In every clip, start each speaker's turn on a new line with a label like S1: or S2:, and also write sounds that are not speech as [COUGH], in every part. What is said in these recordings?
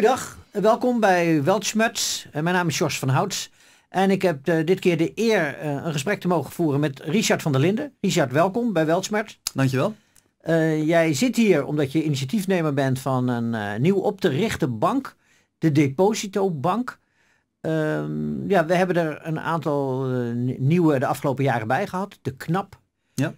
S1: Goedendag, welkom bij Weltschmuts. Eh, mijn naam is Jos van Houts. En ik heb eh, dit keer de eer eh, een gesprek te mogen voeren met Richard van der Linden. Richard, welkom bij Weltschmerz. Dankjewel. Uh, jij zit hier omdat je initiatiefnemer bent van een nieuw op te richten bank, de Depositobank. Ehm, ja, we hebben er een aantal nieuwe de afgelopen jaren bij gehad, de KNAP. Ja.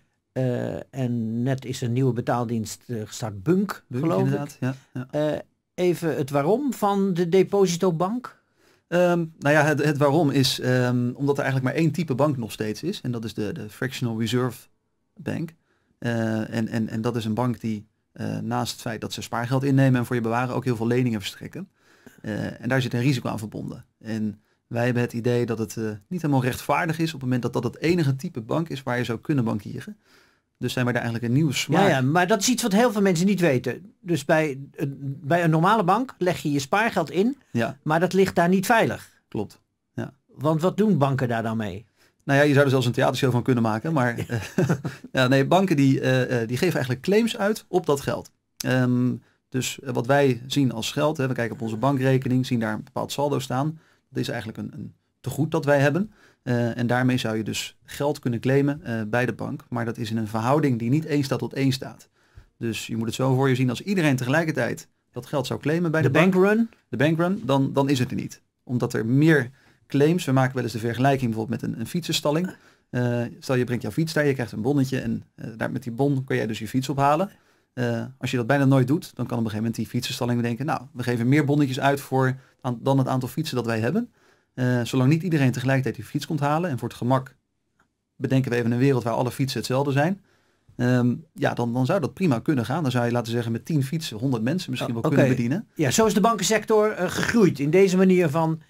S1: en net is een nieuwe betaaldienst gestart, Bunk, Bunk geloof ik. Ja, ja even het waarom van de depositobank? Um, nou ja, het, het waarom is ehm, omdat er eigenlijk maar één
S2: type bank nog steeds is. En dat is de, de Fractional Reserve Bank. Eh, en, en, en dat is een bank die eh, naast het feit dat ze spaargeld innemen en voor je bewaren ook heel veel leningen verstrekken. Eh, en daar zit een risico aan verbonden. En wij hebben het idee dat het niet helemaal rechtvaardig is op het moment dat dat het enige type bank is waar je zou kunnen bankieren. Dus zijn we daar eigenlijk een nieuw smaak. Ja, ja,
S1: maar dat is iets wat heel veel mensen niet weten. Dus bij, een, bij een normale bank leg je je spaargeld in, ja. maar dat ligt daar niet veilig.
S2: Klopt. Ja.
S1: Want wat doen banken daar dan mee?
S2: Nou ja, je zou er zelfs een theatershow van kunnen maken. Maar ja. [LAUGHS] Eh, nee, banken die, eh, eh, die geven eigenlijk claims uit op dat geld. Ehm, dus wat wij zien als geld, hè, we kijken op onze bankrekening, zien daar een bepaald saldo staan. Dat is eigenlijk een, een tegoed dat wij hebben. Eh, en daarmee zou je dus geld kunnen claimen eh, bij de bank. Maar dat is in een verhouding die niet één staat tot één staat. Dus je moet het zo voor je zien als iedereen tegelijkertijd dat geld zou claimen bij de, de bank, bankrun. De bankrun, dan, dan is het er niet. Omdat er meer claims, we maken wel eens de vergelijking bijvoorbeeld met een, een fietsenstalling. Eh, stel je brengt jouw fiets daar, je krijgt een bonnetje en daar, met die bon kun jij dus je fiets ophalen. als je dat bijna nooit doet, dan kan op een gegeven moment die fietsenstalling denken, nou, we geven meer bonnetjes uit voor dan het aantal fietsen dat wij hebben. Eh, zolang niet iedereen tegelijkertijd die fiets komt halen en voor het gemak bedenken we even een wereld waar alle fietsen hetzelfde zijn. Ehm, ja, dan, dan zou dat prima kunnen gaan. Dan zou je laten zeggen met 10 fietsen 100 mensen misschien oh, wel kunnen bedienen.
S1: Ja, zo is de bankensector
S2: eh, gegroeid in deze manier van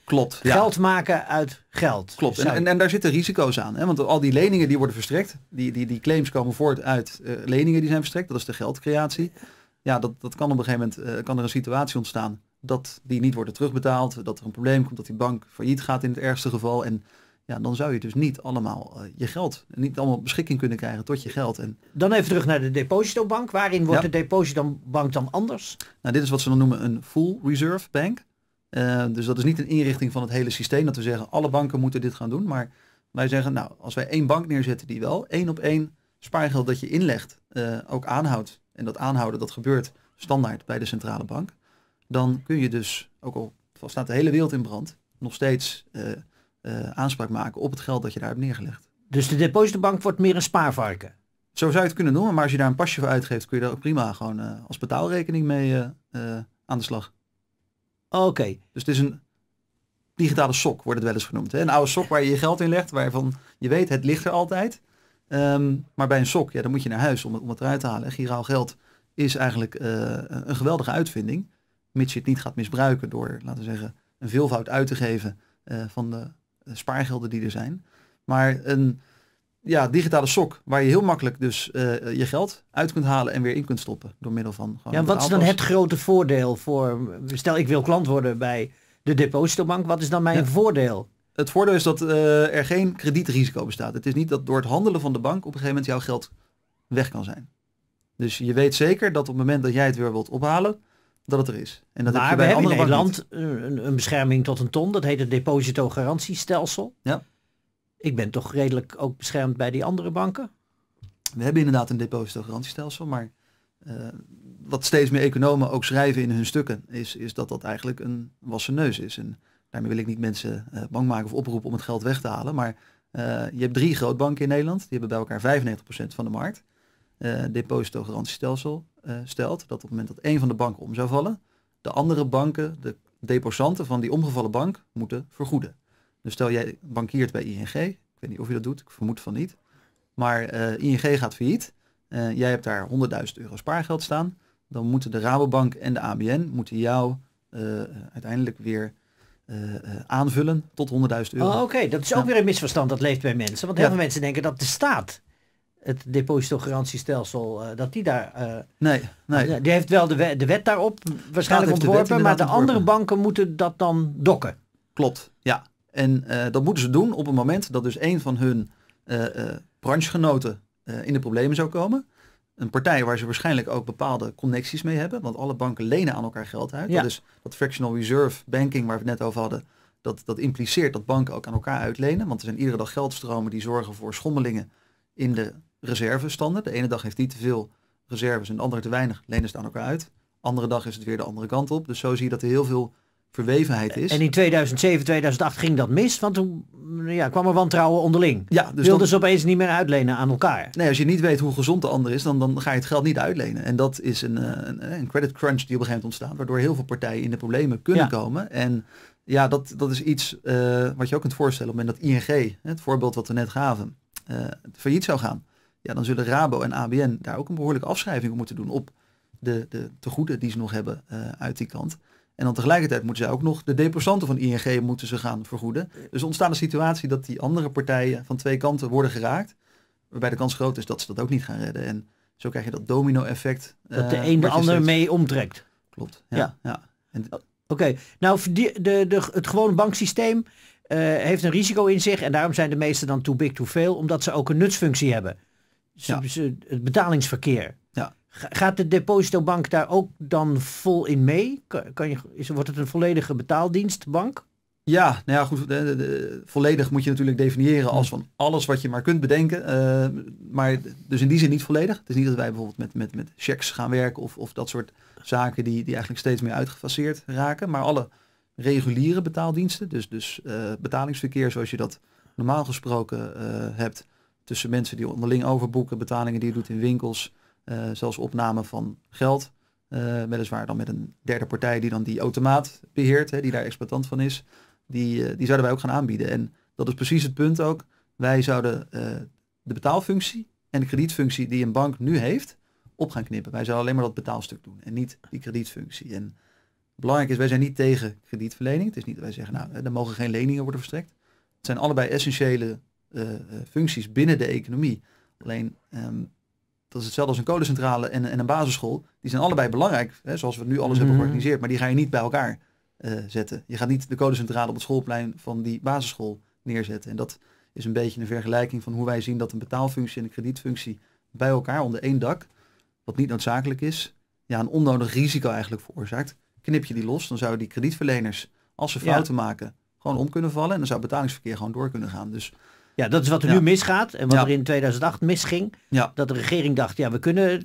S2: geld maken uit geld. Klopt. En, en, en, daar zitten risico's aan. Hè? Want al die leningen die worden verstrekt, die, die, die claims komen voort uit eh, leningen die zijn verstrekt. Dat is de geldcreatie. Ja, dat, dat kan op een gegeven moment, kan er een situatie ontstaan dat die niet worden terugbetaald, dat er een probleem komt, dat die bank failliet gaat in het ergste geval. En ja, dan zou je dus niet allemaal eh, je geld, niet allemaal beschikking kunnen krijgen tot je geld. En, dan even terug naar de depositobank. Waarin wordt de depositobank dan anders? Nou, dit is wat ze dan noemen een full reserve bank. Eh, dus dat is niet een inrichting van het hele systeem dat we zeggen alle banken moeten dit gaan doen. Maar wij zeggen, nou, als wij één bank neerzetten die wel één op één spaargeld dat je inlegt eh, ook aanhoudt. En dat aanhouden dat gebeurt standaard bij de centrale bank dan kun je dus, ook al staat de hele wereld in brand, nog steeds eh, eh, aanspraak maken op het geld dat je daar hebt neergelegd. Dus de depositobank wordt meer een spaarvarken? Zo zou je het kunnen noemen, maar als je daar een pasje voor uitgeeft, kun je daar ook prima gewoon eh, als betaalrekening mee aan de slag. Oké. Dus het is een digitale sok, wordt het wel eens genoemd. Hè? Een oude sok waar je je geld in legt, waarvan je weet, het ligt er altijd. Ehm, maar bij een sok, ja, dan moet je naar huis om het, om het eruit te halen. En giraal geld is eigenlijk een geweldige uitvinding mits je het niet gaat misbruiken door, laten we zeggen, een veelvoud uit te geven eh, van de eh, spaargelden die er zijn. Maar een ja, digitale sok waar je heel makkelijk dus eh, je geld uit kunt halen en weer in kunt stoppen door middel van. Gewoon ja, wat is dan het
S1: grote voordeel voor, stel ik wil klant worden bij de depositobank, wat is dan mijn voordeel? Het voordeel is dat er geen
S2: kredietrisico bestaat. Het is niet dat door het handelen van de bank op een gegeven moment jouw geld weg kan zijn. Dus je weet zeker dat op het moment dat jij het weer wilt ophalen, dat het er is. En dat maar heb je bij we hebben
S1: een, een, bescherming tot een ton. Dat heet het depositogarantiestelsel. Ja. Ik ben toch redelijk ook beschermd bij die andere banken. We hebben inderdaad een depositogarantiestelsel, maar
S2: eh, wat steeds meer economen ook schrijven in hun stukken, is, is dat dat eigenlijk een wassen neus is. En daarmee wil ik niet mensen eh, bang maken of oproepen om het geld weg te halen. Maar eh, je hebt drie grootbanken in Nederland, die hebben bij elkaar 95% van de markt. depositogarantiestelsel, eh, stelt dat op het moment dat één van de banken om zou vallen, de andere banken, de deposanten van die omgevallen bank, moeten vergoeden. Dus stel jij bankiert bij ING, ik weet niet of je dat doet, ik vermoed van niet, maar eh, ING gaat failliet, uh, jij hebt daar 100.000 euro spaargeld staan, dan moeten de Rabobank en de ABN moeten jou
S1: uiteindelijk weer aanvullen tot 100.000 euro. Oh, Oké, dat is ook nou. weer een misverstand dat leeft bij mensen. Want heel veel mensen denken dat de staat het depositogarantiestelsel, eh, dat die daar... Eh, nee, nee. Die heeft wel de wet, de wet daarop waarschijnlijk ontworpen, maar de andere banken
S2: moeten dat dan dokken. Klopt, ja. En eh, dat moeten ze doen op het moment dat dus een van hun branchegenoten in de problemen zou komen. Een partij waar ze waarschijnlijk ook bepaalde connecties mee hebben, want alle banken lenen aan elkaar geld uit. Ja. Dat dat fractional reserve banking waar we het net over hadden. Dat, dat impliceert dat banken ook aan elkaar uitlenen, want er zijn iedere dag geldstromen die zorgen voor schommelingen in de reservestanden. De ene dag heeft die te veel reserves en de andere te weinig. Lenen ze ook elkaar uit. Andere dag is het weer de andere kant op. Dus zo zie je dat er heel veel
S1: verwevenheid is. En in 2007, 2008 ging dat mis, want toen ja, kwam er wantrouwen onderling. Ja, dus Wilden ze opeens niet meer uitlenen aan elkaar. Nee, als je niet weet hoe gezond de ander is, dan, dan ga je het geld niet
S2: uitlenen. En dat is een, eh, eh, een, credit crunch die op een gegeven moment ontstaat, waardoor heel veel partijen in de problemen kunnen komen. En ja, dat, dat is iets eh, wat je ook kunt voorstellen op het moment dat ING, het voorbeeld wat we net gaven, uh, failliet zou gaan, ja, dan zullen Rabo en ABN daar ook een behoorlijke afschrijving op moeten doen op de, de tegoeden die ze nog hebben eh, uit die kant. En dan tegelijkertijd moeten zij ook nog de deposanten van ING moeten ze gaan vergoeden. Dus ontstaat een situatie dat die andere partijen van twee kanten worden geraakt. Waarbij de kans groot is dat ze dat ook niet gaan redden. En zo krijg je dat domino effect. Eh, dat de een de ander mee
S1: omtrekt. Klopt, ja. ja. En... Oké, nou de, de, de, het gewone banksysteem eh, heeft een risico in zich en daarom zijn de meeste dan too big to fail, omdat ze ook een nutsfunctie hebben. Ze, het betalingsverkeer. Ja. Gaat de depositobank daar ook dan vol in mee? Kan, je, is, wordt het een volledige betaaldienstbank?
S2: Ja, nou ja, goed. volledig moet je natuurlijk definiëren als van alles wat je maar kunt bedenken. Eh, maar dus in die zin niet volledig. Het is niet dat wij bijvoorbeeld met, met, met checks gaan werken of, of dat soort zaken die, die eigenlijk steeds meer uitgefaseerd raken. Maar alle reguliere betaaldiensten, dus, dus eh, betalingsverkeer zoals je dat normaal gesproken eh, hebt tussen mensen die onderling overboeken, betalingen die je doet in winkels, eh, zelfs opname van geld, weliswaar dan met een derde partij die dan die automaat beheert, hè, die daar exploitant van is, die, die zouden wij ook gaan aanbieden. En dat is precies het punt ook. Wij zouden de betaalfunctie en de kredietfunctie die een bank nu heeft, op gaan knippen. Wij zouden alleen maar dat betaalstuk doen en niet die kredietfunctie. En Belangrijk is, wij zijn niet tegen kredietverlening. Het is niet dat wij zeggen, nou, er mogen geen leningen worden verstrekt. Het zijn allebei essentiële eh, eh, functies binnen de economie. Alleen, ehm, dat is hetzelfde als een codecentrale en, en een basisschool. Die zijn allebei belangrijk, hè, zoals we nu alles hebben mhm. georganiseerd. Maar die ga je niet bij elkaar eh, zetten. Je gaat niet de codecentrale op het schoolplein van die basisschool neerzetten. En dat is een beetje een vergelijking van hoe wij zien dat een betaalfunctie en een kredietfunctie bij elkaar onder één dak, wat niet noodzakelijk is, ja, een onnodig risico eigenlijk veroorzaakt knip je die los, dan zouden die kredietverleners, als ze fouten maken, gewoon om kunnen vallen. En dan zou betalingsverkeer gewoon door kunnen gaan. Dus ja, dat
S1: is wat er nu misgaat en wat er in 2008 misging. Ja. Dat de regering dacht, ja, we kunnen eh,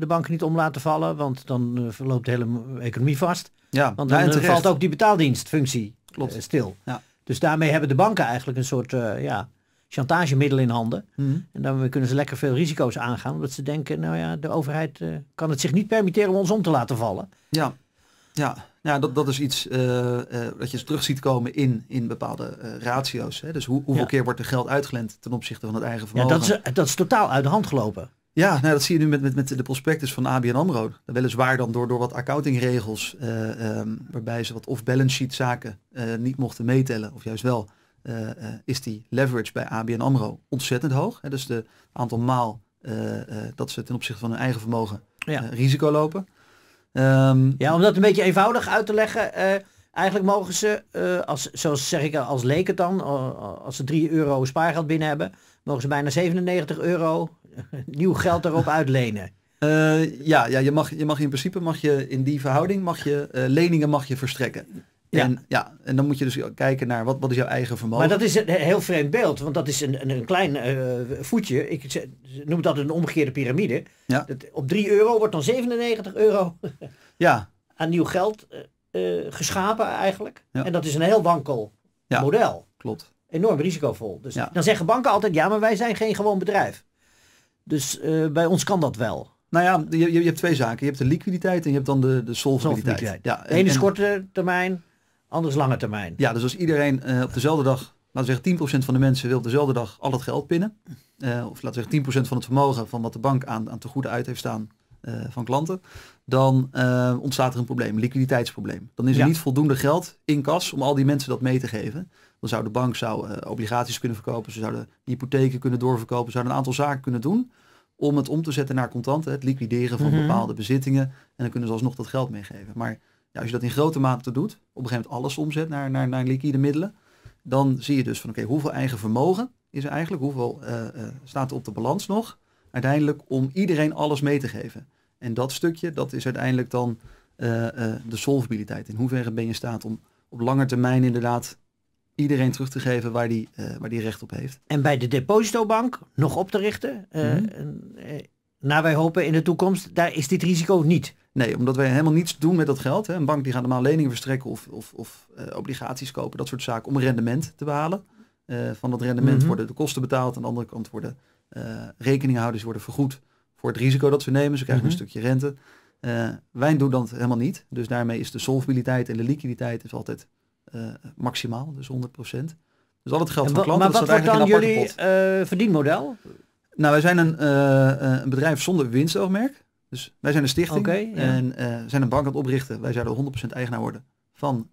S1: de banken niet om laten vallen, want dan eh, verloopt de hele economie vast.
S2: Ja. Want dan eh, valt ook
S1: die betaaldienstfunctie stil. Ja. Dus daarmee hebben de banken eigenlijk een soort uh, ja, chantagemiddel in handen. Mhm. En daarmee kunnen ze lekker veel risico's aangaan, omdat ze denken, nou ja, de overheid kan het zich niet permitteren om ons om te laten vallen. Ja. Ja, nou, dat, dat is iets
S2: eh, eh, dat je terug ziet komen in, in bepaalde eh, ratio's. Hè? Dus hoe, hoeveel keer wordt er geld uitgelend ten opzichte van het eigen vermogen? Ja, dat,
S1: is, dat is totaal uit de hand gelopen.
S2: Ja, nou, dat zie je nu met, met, met de prospectus van ABN AMRO. Weliswaar dan door, door wat accountingregels, um, waarbij ze wat off-balance sheet zaken niet mochten meetellen, of juist wel, is die leverage bij ABN AMRO ontzettend hoog. Hè? Dus de aantal maal dat ze ten opzichte van hun eigen vermogen
S1: risico lopen. Ehm, ja, om dat een beetje eenvoudig uit te leggen. Eh, eigenlijk mogen ze, eh, als, zoals zeg ik als leek het dan, als ze 3 euro spaargeld binnen hebben, mogen ze bijna 97 euro [LAUGHS] nieuw geld erop uitlenen. [LAUGHS] Eh,
S2: ja, ja je, mag, je mag in principe mag je in die verhouding mag je, leningen mag je verstrekken. Ja. En, ja, en dan moet je dus kijken naar wat, wat is jouw eigen vermogen. Maar dat is
S1: een heel vreemd beeld, want dat is een, een, een klein eh, voetje. Ik noem dat een omgekeerde piramide. Ja. Dat, op 3 euro wordt dan 97 euro [LAUGHS] ja. [LAUGHS] aan nieuw geld eh, eh, geschapen eigenlijk. En dat is een heel wankel model. Klopt. Enorm risicovol. Dus dan zeggen banken altijd, ja, maar wij zijn geen gewoon bedrijf. Dus bij ons kan dat wel. Nou ja, je,
S2: je, hebt twee zaken. Je hebt de liquiditeit en je hebt dan de, de solvabiliteit. Ja, en, de is
S1: korte termijn,
S2: Anders lange termijn. Ja, dus als iedereen eh, op dezelfde dag, laten we zeggen 10% van de mensen wil op dezelfde dag al het geld pinnen. Eh, of laten we zeggen 10% van het vermogen van wat de bank aan, aan te goede uit heeft staan eh, van klanten. Dan ontstaat er een probleem, een liquiditeitsprobleem. Dan is er niet voldoende geld in kas om al die mensen dat mee te geven. Dan zou de bank zou, obligaties kunnen verkopen, ze zouden hypotheken kunnen doorverkopen, zouden een aantal zaken kunnen doen om het om te zetten naar contanten, het liquideren van mhm. bepaalde bezittingen. En dan kunnen ze alsnog dat geld meegeven. Maar als je dat in grote mate doet, op een gegeven moment alles omzet naar, naar, naar liquide middelen, dan zie je dus van oké, hoeveel eigen vermogen is er eigenlijk, hoeveel eh, eh, staat er op de balans nog, uiteindelijk om iedereen alles mee te geven. En dat stukje, dat is uiteindelijk dan eh, de solvabiliteit. In hoeverre ben je in staat om op lange termijn inderdaad iedereen terug te geven waar die, waar die recht op heeft. En bij de
S1: depositobank nog op te richten, mhm. Nou, wij hopen in de toekomst, daar is dit risico niet. Nee, omdat wij helemaal niets doen met dat geld. Hè. Een bank die gaat normaal leningen verstrekken of, of,
S2: of eh, obligaties kopen, dat soort zaken, om rendement te behalen. Eh, van dat rendement mhm. worden de kosten betaald. Aan de andere kant worden uh, rekeninghouders worden vergoed voor het risico dat ze nemen. Ze krijgen een mhm. stukje rente. wij doen dat helemaal niet. Dus daarmee is de solvabiliteit en de liquiditeit is altijd maximaal, dus 100%. Dus al het geld van klanten. Maar wat wordt dan jullie
S1: verdienmodel?
S2: Nou, wij zijn een, eh, eh, een bedrijf zonder winstoogmerk. Dus wij zijn een stichting okay, en eh, zijn een bank aan het oprichten. Wij zouden 100% eigenaar worden van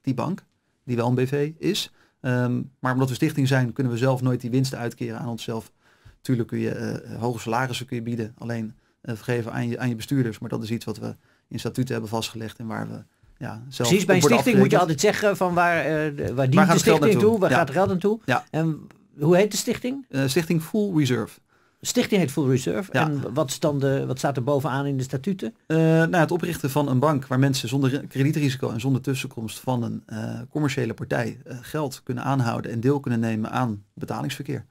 S2: die bank, die wel een BV is. Ehm, maar omdat we stichting zijn, kunnen we zelf nooit die winsten uitkeren aan onszelf. Tuurlijk kun je hoge salarissen kun je bieden, alleen vergeven aan je, aan je bestuurders. Maar dat is iets wat we in statuten hebben vastgelegd en waar we ja, zelf Precies, bij een stichting moet je altijd
S1: zeggen van waar, uh, waar dient de stichting toe, toe waar gaat het geld naartoe. Ja. En hoe heet de stichting? Eh, stichting Full Reserve. Stichting heet Full Reserve. En wat, is de, wat staat er bovenaan in de statuten?
S2: Uh, nou, het oprichten van een bank waar mensen zonder kredietrisico en zonder tussenkomst van een eh, commerciële partij geld kunnen aanhouden en deel kunnen nemen aan betalingsverkeer,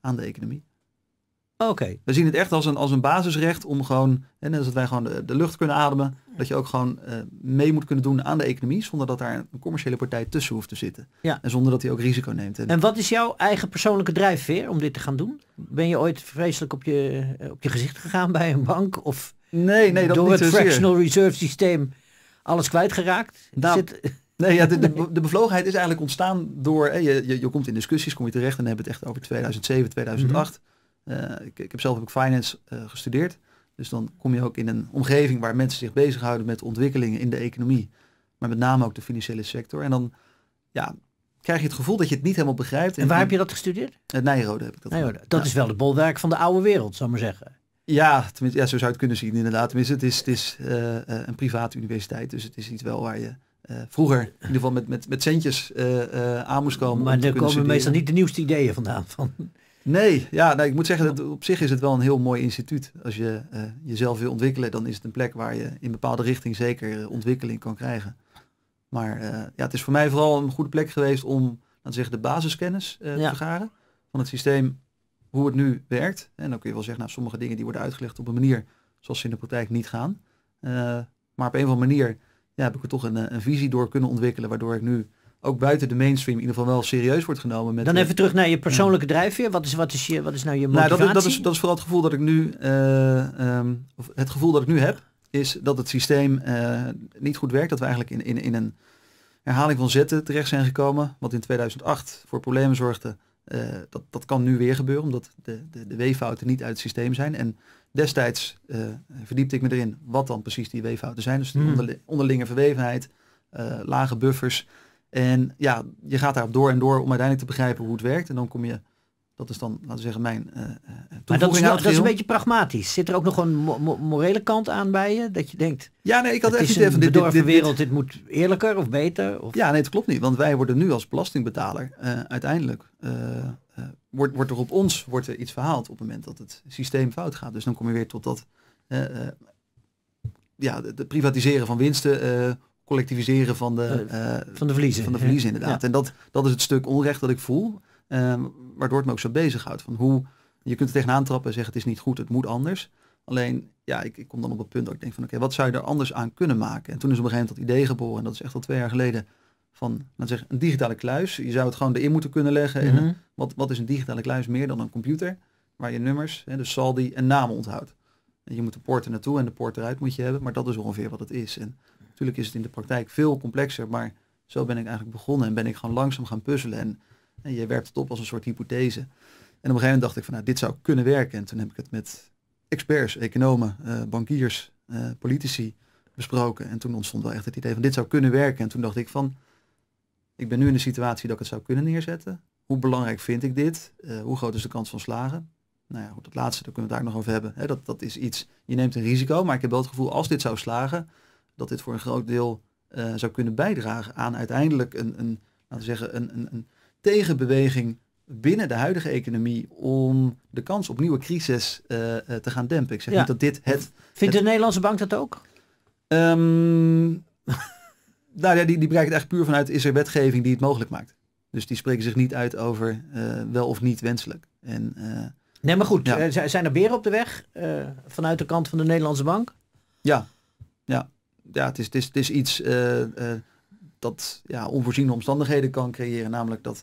S2: aan de economie. Oké, we zien het echt als een, als een basisrecht om gewoon, en dat wij gewoon de, lucht kunnen ademen, dat je ook gewoon eh, mee moet kunnen doen aan de economie, zonder dat daar een commerciële partij tussen hoeft te zitten. Ja. En zonder dat hij ook risico neemt. En, wat
S1: is jouw eigen persoonlijke drijfveer om dit te gaan doen? Ben je ooit vreselijk op je, eh, op je gezicht gegaan bij een bank? Of nee, nee, dat door het fractional reserve systeem alles kwijtgeraakt? Nou, Zit...
S2: Nee, ja, de, de, [LAUGHS] de, bevlogenheid is eigenlijk ontstaan door, hè, je, je, je komt in discussies, kom je terecht en dan hebben het echt over 2007, 2008. Eh, ik, ik, heb zelf ook finance eh, gestudeerd. Dus dan kom je ook in een omgeving waar mensen zich bezighouden met ontwikkelingen in de economie. Maar met name ook de financiële sector. En dan ja, krijg je het gevoel dat je het niet helemaal begrijpt. En waar heb je
S1: dat gestudeerd? Het
S2: eh, Nijrode heb ik dat. Dat is wel de bolwerk van de oude wereld, zou maar zeggen. Ja, tenminste, ja, zo zou je het kunnen zien inderdaad. Tenminste, het is, het is uh, een private universiteit, dus het is niet wel waar je vroeger in ieder geval met, met, met centjes aan moest komen. Maar daar komen meestal niet de
S1: nieuwste ideeën vandaan. Van.
S2: Nee, ja, ik moet zeggen dat op zich is het wel een heel mooi instituut. Als je eh, jezelf wil ontwikkelen, dan is het een plek waar je in bepaalde richting zeker eh, ontwikkeling kan krijgen. Maar eh, ja, het is voor mij vooral een goede plek geweest om laten zeggen, de basiskennis ja. te vergaren van het systeem, hoe het nu werkt. En dan kun je wel zeggen, nou, sommige dingen die worden uitgelegd op een manier zoals ze in de praktijk niet gaan. maar op een of andere manier ja, heb ik er toch een, een visie door kunnen ontwikkelen, waardoor ik nu ook buiten de mainstream in ieder geval wel serieus wordt genomen. Met Dan even terug naar je persoonlijke
S1: drijfveer. Wat is, wat, is je, wat is nou je motivatie? Nou, dat, dat, is,
S2: dat is vooral het gevoel dat ik nu, eh, ehm, of het gevoel dat ik nu heb, is dat het systeem eh, niet goed werkt. Dat we eigenlijk in, in, in een herhaling van zetten terecht zijn gekomen. Wat in 2008 voor problemen zorgde. Eh, dat, dat kan nu weer gebeuren, omdat de, de, de weeffouten niet uit het systeem zijn. En destijds verdiepte ik me erin wat dan precies die weeffouten zijn. Dus de hmm. onderlinge verwevenheid, lage buffers. En ja, je gaat daar door en door om uiteindelijk te begrijpen hoe het werkt. En dan kom je, dat is dan, laten we zeggen, mijn uh,
S1: Maar dat is, dat is, een beetje pragmatisch. Zit er ook nog een morele kant aan bij je? Dat je denkt, ja, nee, ik had echt is een van, dit, dit, dit, wereld, dit moet eerlijker of
S2: beter? Ja, nee, het klopt niet. Want wij worden nu als belastingbetaler eh, uiteindelijk... wordt, wordt er op ons wordt er iets verhaald op het moment dat het systeem fout gaat. Dus dan kom je weer tot dat ja, het privatiseren van winsten, collectiviseren van de, eh, eh, van de verliezen. Van de verliezen, inderdaad. En dat, dat is het stuk onrecht dat ik voel, ehm, waardoor het me ook zo bezighoudt. Van hoe, je kunt er tegenaan trappen en zeggen het is niet goed, het moet anders. Alleen, ja, ik, ik kom dan op het punt dat ik denk van oké, wat zou je er anders aan kunnen maken? En toen is op een gegeven moment dat idee geboren, en dat is echt al twee jaar geleden, van laat zeggen, een digitale kluis. Je zou het gewoon erin moeten kunnen leggen. en, mhm. eh, wat, wat is een digitale kluis meer dan een computer? Waar je nummers, hè, dus saldi en namen onthoudt. En je moet de poorten naartoe en de poort eruit moet je hebben, maar dat is ongeveer wat het is. En Natuurlijk is het in de praktijk veel complexer, maar zo ben ik eigenlijk begonnen en ben ik gewoon langzaam gaan puzzelen. En, je werpt het op als een soort hypothese. En op een gegeven moment dacht ik van nou, dit zou kunnen werken. En toen heb ik het met experts, economen, eh, bankiers, eh, politici besproken. En toen ontstond wel echt het idee van dit zou kunnen werken. En toen dacht ik van, ik ben nu in de situatie dat ik het zou kunnen neerzetten. Hoe belangrijk vind ik dit? Eh, hoe groot is de kans van slagen? Nou ja, goed, dat laatste, daar kunnen we het daar nog over hebben. dat, dat is iets, je neemt een risico, maar ik heb wel het gevoel, als dit zou slagen, dat dit voor een groot deel eh, zou kunnen bijdragen aan uiteindelijk een, een laten we zeggen, een, een, een, tegenbeweging binnen de huidige economie om de kans op nieuwe crisis eh, eh, te gaan dempen. Ik zeg niet dat dit het... Vindt de
S1: Nederlandse bank dat ook?
S2: Um, [LAUGHS] nou ja, die, die bereikt echt puur vanuit is er wetgeving die het mogelijk maakt. Dus die spreken zich niet uit over wel of niet wenselijk. En,
S1: nee, maar goed, zijn er beren op de weg vanuit de kant van de Nederlandse bank?
S2: Ja, ja ja, het is, het is, iets eh, eh, dat ja, onvoorziene omstandigheden kan creëren. Namelijk dat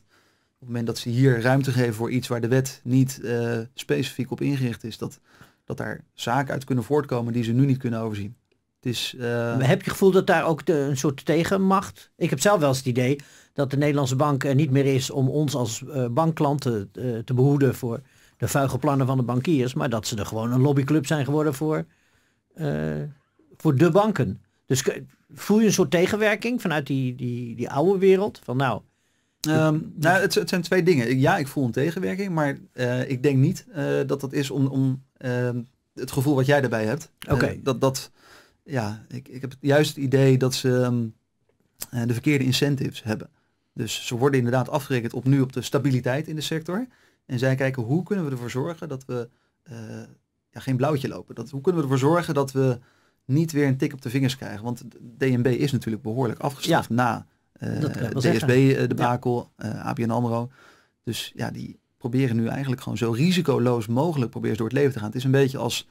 S2: op het moment dat ze hier ruimte geven voor iets waar de wet niet eh, specifiek op ingericht is, dat, dat daar zaken uit kunnen voortkomen
S1: die ze nu niet kunnen overzien. Het is, Heb je het gevoel dat daar ook een soort tegenmacht? Ik heb zelf wel eens het idee dat de Nederlandse bank er niet meer is om ons als bankklanten te behoeden voor de vuige plannen van de bankiers, maar dat ze er gewoon een lobbyclub zijn geworden voor, voor de banken. Dus voel je een soort tegenwerking vanuit die, die, die oude wereld? Van nou, ehm, nou, het, zijn twee dingen. Ja, ik voel een tegenwerking,
S2: maar eh, ik denk niet eh, dat dat is om, om ehm, het gevoel wat jij daarbij hebt. Eh, Oké. dat, dat, ja, ik, ik heb juist het idee dat ze ehm, de verkeerde incentives hebben. Dus ze worden inderdaad afgerekend op nu op de stabiliteit in de sector. En zij kijken hoe kunnen we ervoor zorgen dat we ja, geen blauwtje lopen. Dat, hoe kunnen we ervoor zorgen dat we niet weer een tik op de vingers krijgen. Want DNB is natuurlijk behoorlijk afgestraft na uh, eh, dsb de eh, Bakel, eh, ABN AMRO. Dus ja, die proberen nu eigenlijk gewoon zo risicoloos mogelijk proberen door het leven te gaan. Het is een beetje als...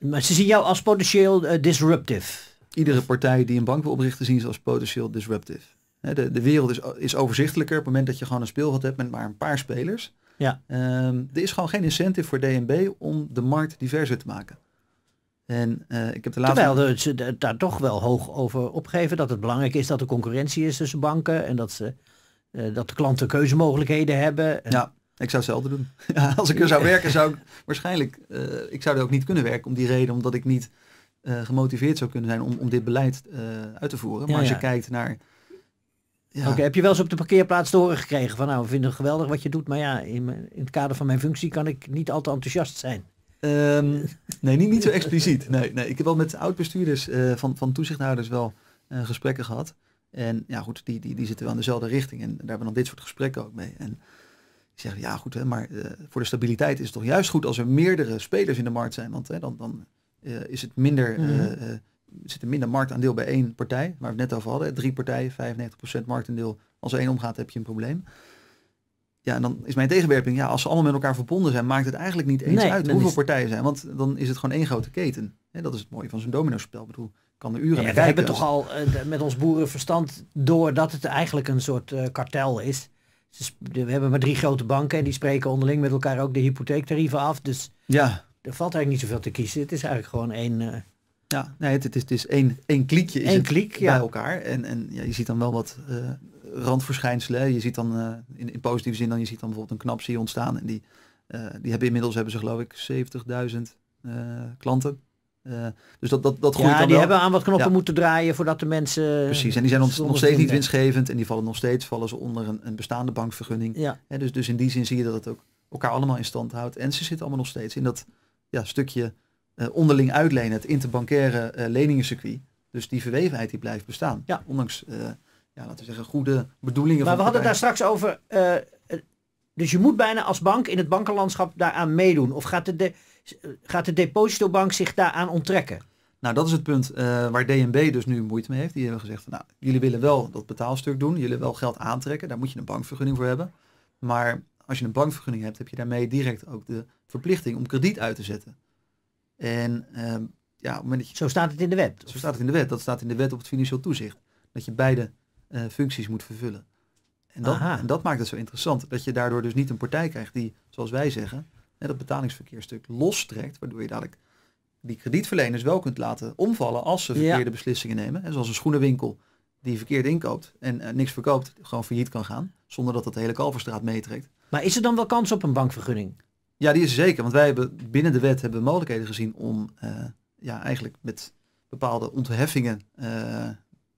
S2: Maar ze zien jou als potentieel disruptive. Iedere partij die een bank wil oprichten zien ze als potentieel disruptive. de, de wereld is, is overzichtelijker op het moment dat je gewoon een speelveld hebt met maar een paar spelers. Ja. Ehm, er is gewoon geen incentive voor DNB om de markt diverser te maken. En
S1: eh, ik heb de laatste... Terwijl ze daar toch wel hoog over opgeven dat het belangrijk is dat er concurrentie is tussen banken en dat, ze, eh, dat de klanten keuzemogelijkheden hebben. Ja, ik zou hetzelfde doen. [LAUGHS] als ik er zou werken zou
S2: ik waarschijnlijk, eh, ik zou er ook niet kunnen werken om die reden, omdat ik niet gemotiveerd zou kunnen zijn om, om dit beleid
S1: uit te voeren. Maar als je kijkt naar... Oké, heb je wel eens op de parkeerplaats te horen gekregen van nou, we vinden het geweldig wat je doet, maar ja, in, in het kader van mijn functie kan ik niet al te enthousiast zijn. Ehm, nee, niet, niet zo expliciet. Nee, nee.
S2: Ik heb wel met oud-bestuurders eh, van, van toezichthouders wel eh, gesprekken gehad. En ja, goed, die, die, die zitten wel in dezelfde richting. En daar hebben we dan dit soort gesprekken ook mee. En die zeggen, ja goed, hè, maar eh, voor de stabiliteit is het toch juist goed als er meerdere spelers in de markt zijn. Want hè, dan, dan is het minder, mm zit er minder marktaandeel bij één partij. Waar we het net over hadden, drie partijen, 95% marktaandeel. Als er één omgaat, heb je een probleem. Ja, en dan is mijn tegenwerping, ja, als ze allemaal met elkaar verbonden zijn, maakt het eigenlijk niet eens uit hoeveel partijen zijn. Want dan is het gewoon één grote keten. En dat is het mooie van zo'n domino-spel. bedoel, kan
S1: de uren. Ja, we hebben toch al eh, met ons boerenverstand door dat het eigenlijk een soort eh, kartel is. Dus we hebben maar drie grote banken en die spreken onderling met elkaar ook de hypotheektarieven af. Dus ja. er valt eigenlijk niet zoveel te kiezen. Het is eigenlijk gewoon één. Eh, ja, nee, het, is, het is één, één kliekje is Eén kliek, bij elkaar. En, en ja, je ziet dan wel wat
S2: randverschijnselen. Je ziet dan eh, in, in, positieve zin dan je ziet dan bijvoorbeeld een knapsie ontstaan. En die, eh, die hebben inmiddels hebben ze geloof ik 70.000 eh, klanten. dus dat, dat, dat groeit ja, die hebben aan wat knoppen
S1: moeten draaien voordat de mensen... Precies, en die zijn nog, nog steeds niet
S2: winstgevend. En die vallen nog steeds vallen ze onder een, een bestaande bankvergunning. Ja. Hè, dus, dus in die zin zie je dat het ook elkaar allemaal in stand houdt. En ze zitten allemaal nog steeds in dat ja, stukje onderling uitlenen, het interbankaire uh, leningencircuit. Dus die verwevenheid die blijft bestaan. Ja. Ondanks ja, laten we zeggen, goede bedoelingen. Maar we hadden daar
S1: straks over. Eh, dus je moet bijna als bank in het bankenlandschap daaraan meedoen. Of gaat de, gaat de depositobank zich daaraan onttrekken?
S2: Nou, dat is het punt eh, waar DNB dus nu moeite mee heeft. Die hebben gezegd, nou, jullie willen wel dat betaalstuk doen. Jullie willen wel geld aantrekken. Daar moet je een bankvergunning voor hebben. Maar als je een bankvergunning hebt, heb je daarmee direct ook de verplichting om krediet uit te zetten. En ehm, ja, op Zo staat het in de wet? Zo staat het in de wet. Dat staat in de wet op het financieel toezicht. Dat je beide eh, functies moet vervullen. En dat, en dat, maakt het zo interessant. Dat je daardoor dus niet een partij krijgt die, zoals wij zeggen, hè, dat betalingsverkeerstuk lostrekt. Waardoor je dadelijk die kredietverleners wel kunt laten omvallen als ze verkeerde beslissingen nemen. En zoals een schoenenwinkel die verkeerd inkoopt en eh, niks verkoopt, gewoon failliet kan gaan. Zonder dat dat de hele Kalverstraat meetrekt. Maar is er dan wel kans op een bankvergunning? Ja, die is zeker. Want wij hebben binnen de wet hebben mogelijkheden gezien om eh, ja, eigenlijk met bepaalde ontheffingen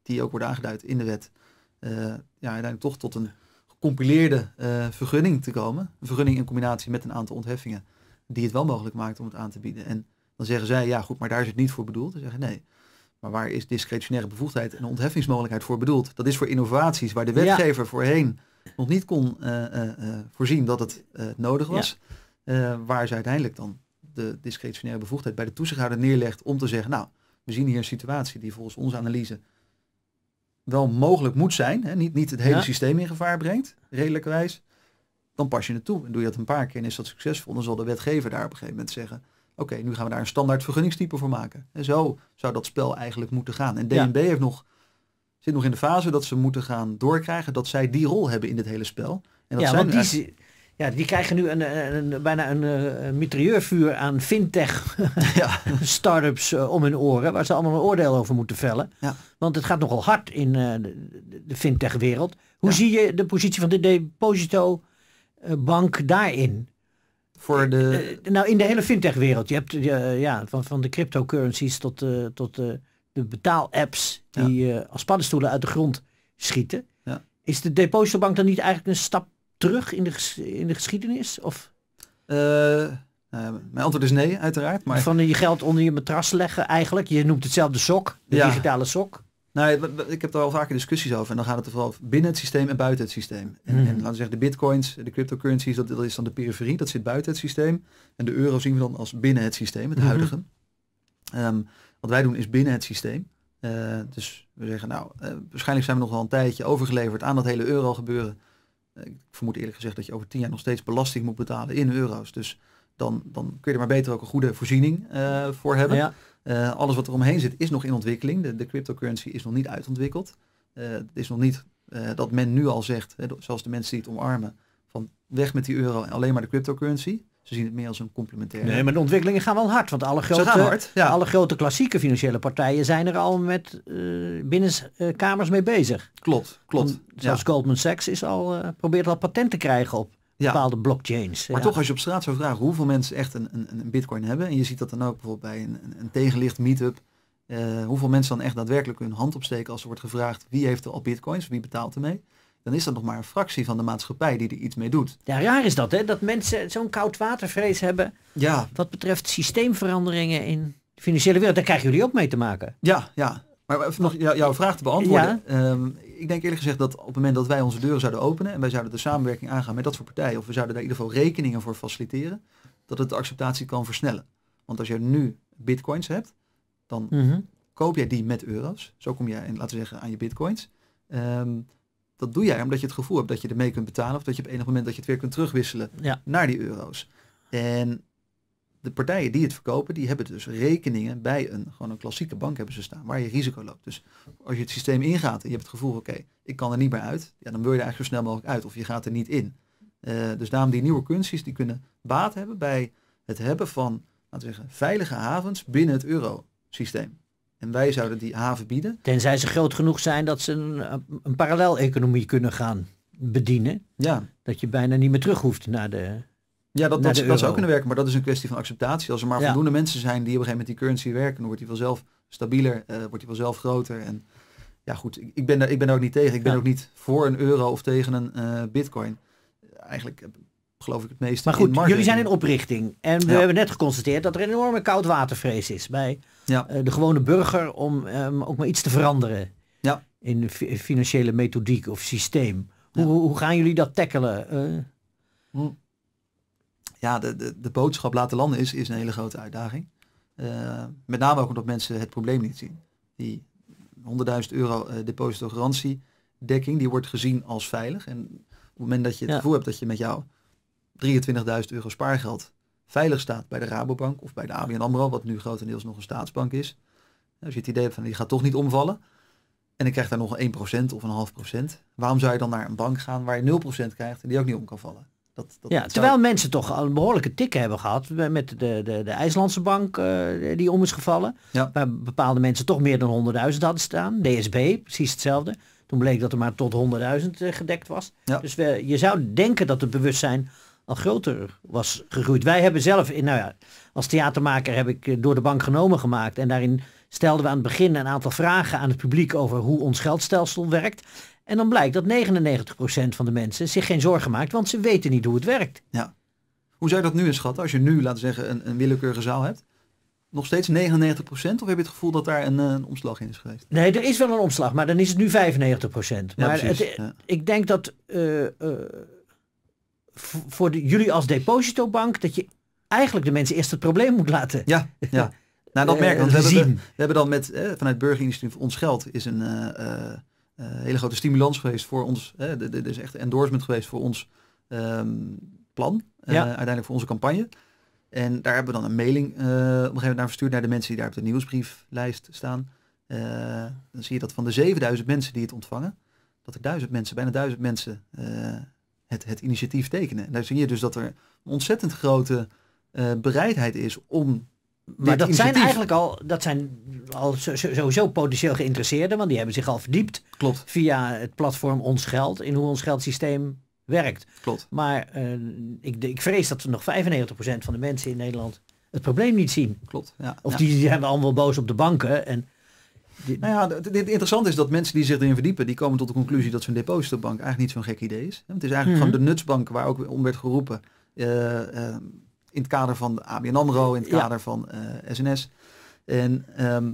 S2: die ook worden aangeduid in de wet, eh, ja, uiteindelijk toch tot een gecompileerde eh, vergunning te komen. Een vergunning in combinatie met een aantal ontheffingen die het wel mogelijk maakt om het aan te bieden. En dan zeggen zij, ja goed, maar daar is het niet voor bedoeld. Ze zeggen nee, maar waar is discretionaire bevoegdheid en ontheffingsmogelijkheid voor bedoeld? Dat is voor innovaties waar de wetgever voorheen nog niet kon eh, voorzien dat het nodig was. waar ze uiteindelijk dan de discretionaire bevoegdheid bij de toezichthouder neerlegt om te zeggen, nou, we zien hier een situatie die volgens onze analyse wel mogelijk moet zijn, hè, niet, niet het hele systeem in gevaar brengt, wijs, dan pas je het toe. En doe je dat een paar keer en is dat succesvol, dan zal de wetgever daar op een gegeven moment zeggen, oké, nu gaan we daar een standaard vergunningstype voor maken. En zo zou dat spel eigenlijk moeten gaan. En DNB heeft nog, zit nog in de fase dat ze moeten gaan
S1: doorkrijgen dat zij die rol hebben in dit hele spel. En dat ja, zijn die, dus ja, die krijgen nu een, een, bijna een, eh, een mitrailleurvuur aan fintech [LAUGHS] ja. [LAUGHS] startups eh, om hun oren, waar ze allemaal een oordeel over moeten vellen. Ja. Want het gaat nogal hard in eh, de, fintech wereld. Hoe zie je de positie van de deposito bank daarin? Voor de... nou, in de hele fintech wereld. Je hebt ja, van, van de cryptocurrencies tot, tot de betaal-apps die als paddenstoelen uit de grond schieten. Is de depositobank dan niet eigenlijk een stap terug in de, in de geschiedenis? Of? Eh, nou mijn antwoord is nee, uiteraard. Maar... Van eh, je geld onder je matras leggen eigenlijk.
S2: Je noemt hetzelfde sok, de digitale sok. Nou, ik heb er al vaker discussies over. En dan gaat het vooral binnen het systeem en buiten het systeem. En, mhm. en laten we zeggen, de bitcoins, de cryptocurrencies, dat, dat, is dan de periferie. Dat zit buiten het systeem. En de euro zien we dan als binnen het systeem, het mhm. huidige. Ehm, wat wij doen is binnen het systeem. Eh, dus we zeggen, nou, waarschijnlijk zijn we nog wel een tijdje overgeleverd aan dat hele euro gebeuren. Eh, ik vermoed eerlijk gezegd dat je over tien jaar nog steeds belasting moet betalen in euro's. Dus dan, dan kun je er maar beter ook een goede voorziening eh, voor hebben. Eh, alles wat er omheen zit is nog in ontwikkeling. De, de cryptocurrency is nog niet uitontwikkeld. het is nog niet dat men nu al zegt, hè, zoals de mensen die het omarmen, van weg met die euro en alleen maar de cryptocurrency. Ze zien het meer als een complementaire. Nee, maar
S1: de ontwikkelingen gaan wel hard. Want alle grote, hard, ja. alle grote klassieke financiële partijen zijn er al met uh, eh, binnenkamers mee bezig. Klopt, klopt. Zoals zelfs Goldman Sachs is al, uh, probeert al patent te krijgen op ja. bepaalde blockchains. Maar toch als je
S2: op straat zou vragen hoeveel mensen echt een, een, een bitcoin hebben. En je ziet dat dan ook bijvoorbeeld bij een, een tegenlicht meetup. Eh, hoeveel mensen dan echt daadwerkelijk hun hand opsteken als er wordt gevraagd wie heeft er al bitcoins, wie betaalt
S1: ermee dan is dat nog maar een fractie van de maatschappij die er iets mee doet. Ja, raar is dat, hè? Dat mensen zo'n koudwatervrees hebben. Ja. Wat betreft systeemveranderingen in de financiële wereld. Daar krijgen jullie ook mee te maken. Ja, ja. Maar even nog jouw vraag te beantwoorden. Ehm, ik denk eerlijk gezegd dat
S2: op het moment dat wij onze deuren zouden openen en wij zouden de samenwerking aangaan met dat soort partijen, of we zouden daar in ieder geval rekeningen voor faciliteren, dat het de acceptatie kan versnellen. Want als je nu bitcoins hebt, dan mhm. koop jij die met euro's. Zo kom je, laten we zeggen, aan je bitcoins. Um, dat doe jij omdat je het gevoel hebt dat je ermee kunt betalen of dat je op enig moment dat je het weer kunt terugwisselen ja. naar die euro's. En de partijen die het verkopen, die hebben dus rekeningen bij een, gewoon een klassieke bank hebben ze staan, waar je risico loopt. Dus als je het systeem ingaat en je hebt het gevoel, oké, ik kan er niet meer uit, ja, dan wil je er eigenlijk zo snel mogelijk uit of je gaat er niet in. Eh, dus daarom die nieuwe kunstjes, die kunnen baat hebben bij het hebben van, laten we zeggen, veilige havens binnen het eurosysteem. En wij zouden die haven bieden.
S1: Tenzij ze groot genoeg zijn dat ze een, een parallel-economie kunnen gaan bedienen. Ja. Dat je bijna niet meer terug hoeft naar de. Ja, dat, dat, dat zou kunnen
S2: werken, maar dat is een kwestie van acceptatie. Als er maar voldoende mensen zijn die op een gegeven moment die currency werken, dan wordt die vanzelf stabieler, uh, wordt die vanzelf groter. En ja, goed, ik ben daar, ik ben daar ook niet tegen. Ik ben ook niet
S1: voor een euro of tegen een eh, bitcoin. Eigenlijk geloof ik het meeste. Maar goed, jullie zijn in oprichting. En we hebben net geconstateerd dat er een enorme koudwatervrees is bij ja. Eh, de gewone burger om ehm, ook maar iets te veranderen ja. in de financiële methodiek of systeem. Hoe, hoe gaan jullie dat tackelen? hm.
S2: Ja, de, de, de, boodschap laten landen is, is een hele grote uitdaging. Eh, met name ook omdat mensen het probleem niet zien. Die 100.000 euro uh, dekking die wordt gezien als veilig. En op het moment dat je het gevoel hebt dat je met jou 23.000 euro spaargeld veilig staat bij de Rabobank of bij de ABN AMRO, wat nu grotendeels nog een staatsbank is. Nou, als je het idee van die gaat toch niet omvallen en ik krijg daar nog 1% of een half procent, waarom zou je dan naar een bank gaan waar je 0% krijgt en die ook niet om kan vallen? Dat, dat ja, terwijl
S1: mensen toch al een behoorlijke tikken hebben gehad met de, de, de IJslandse bank eh, die om is gevallen. Ja. Waar bepaalde mensen toch meer dan 100.000 hadden staan. DSB, precies hetzelfde. Toen bleek dat er maar tot 100.000 eh, gedekt was. Dus je zou denken dat het bewustzijn al groter was gegroeid. Wij hebben zelf, in, nou ja, als theatermaker heb ik eh, door de bank genomen gemaakt. En daarin stelden we aan het begin een aantal vragen aan het publiek over hoe ons geldstelsel werkt. En dan blijkt dat 99% van de mensen zich geen zorgen maakt, want ze weten niet hoe het werkt. Ja. Hoe
S2: zou je dat nu inschatten als je nu, laten we zeggen, een, een willekeurige zaal hebt? Nog steeds 99% of heb je het gevoel dat daar een, eh, een, omslag in is geweest?
S1: Nee, er is wel een omslag, maar dan is het nu 95%. Maar het, ik denk dat eh, voor de, jullie als depositobank dat je eigenlijk de mensen eerst het probleem moet laten. Ja, ja. Nou, dat eh, merk ik. we, hebben, we,
S2: hebben dan met eh, vanuit Instituut ons geld is een eh, eh, hele grote stimulans geweest voor ons. Eh, dit is dus echt endorsement geweest voor ons ehm, plan. Ja. uiteindelijk voor onze campagne. En daar hebben we dan een mailing op een gegeven moment naar verstuurd naar de mensen die daar op de nieuwsbrieflijst staan. dan zie je dat van de 7000 mensen die het ontvangen, dat er duizend mensen, bijna duizend mensen het, het initiatief tekenen. En daar zie je dus dat er een ontzettend grote eh, bereidheid is om
S1: maar dat zijn eigenlijk al, dat zijn al sowieso potentieel geïnteresseerden, want die hebben zich al verdiept Klopt. via het platform Ons Geld in hoe ons geldsysteem werkt. Klopt. Maar uh, ik, ik vrees dat we nog 95% van de mensen in Nederland het probleem niet zien. Klopt. Ja, of die zijn allemaal boos op de
S2: banken en nou ja, het, het interessante is dat mensen die zich erin verdiepen, die komen tot de conclusie dat zo'n depositobank eigenlijk niet zo'n gek idee is. Het is eigenlijk mhm. gewoon de nutsbank waar ook om werd geroepen eh, eh, in het kader van de ABN AMRO, in het kader van SNS. Eh, en ehm,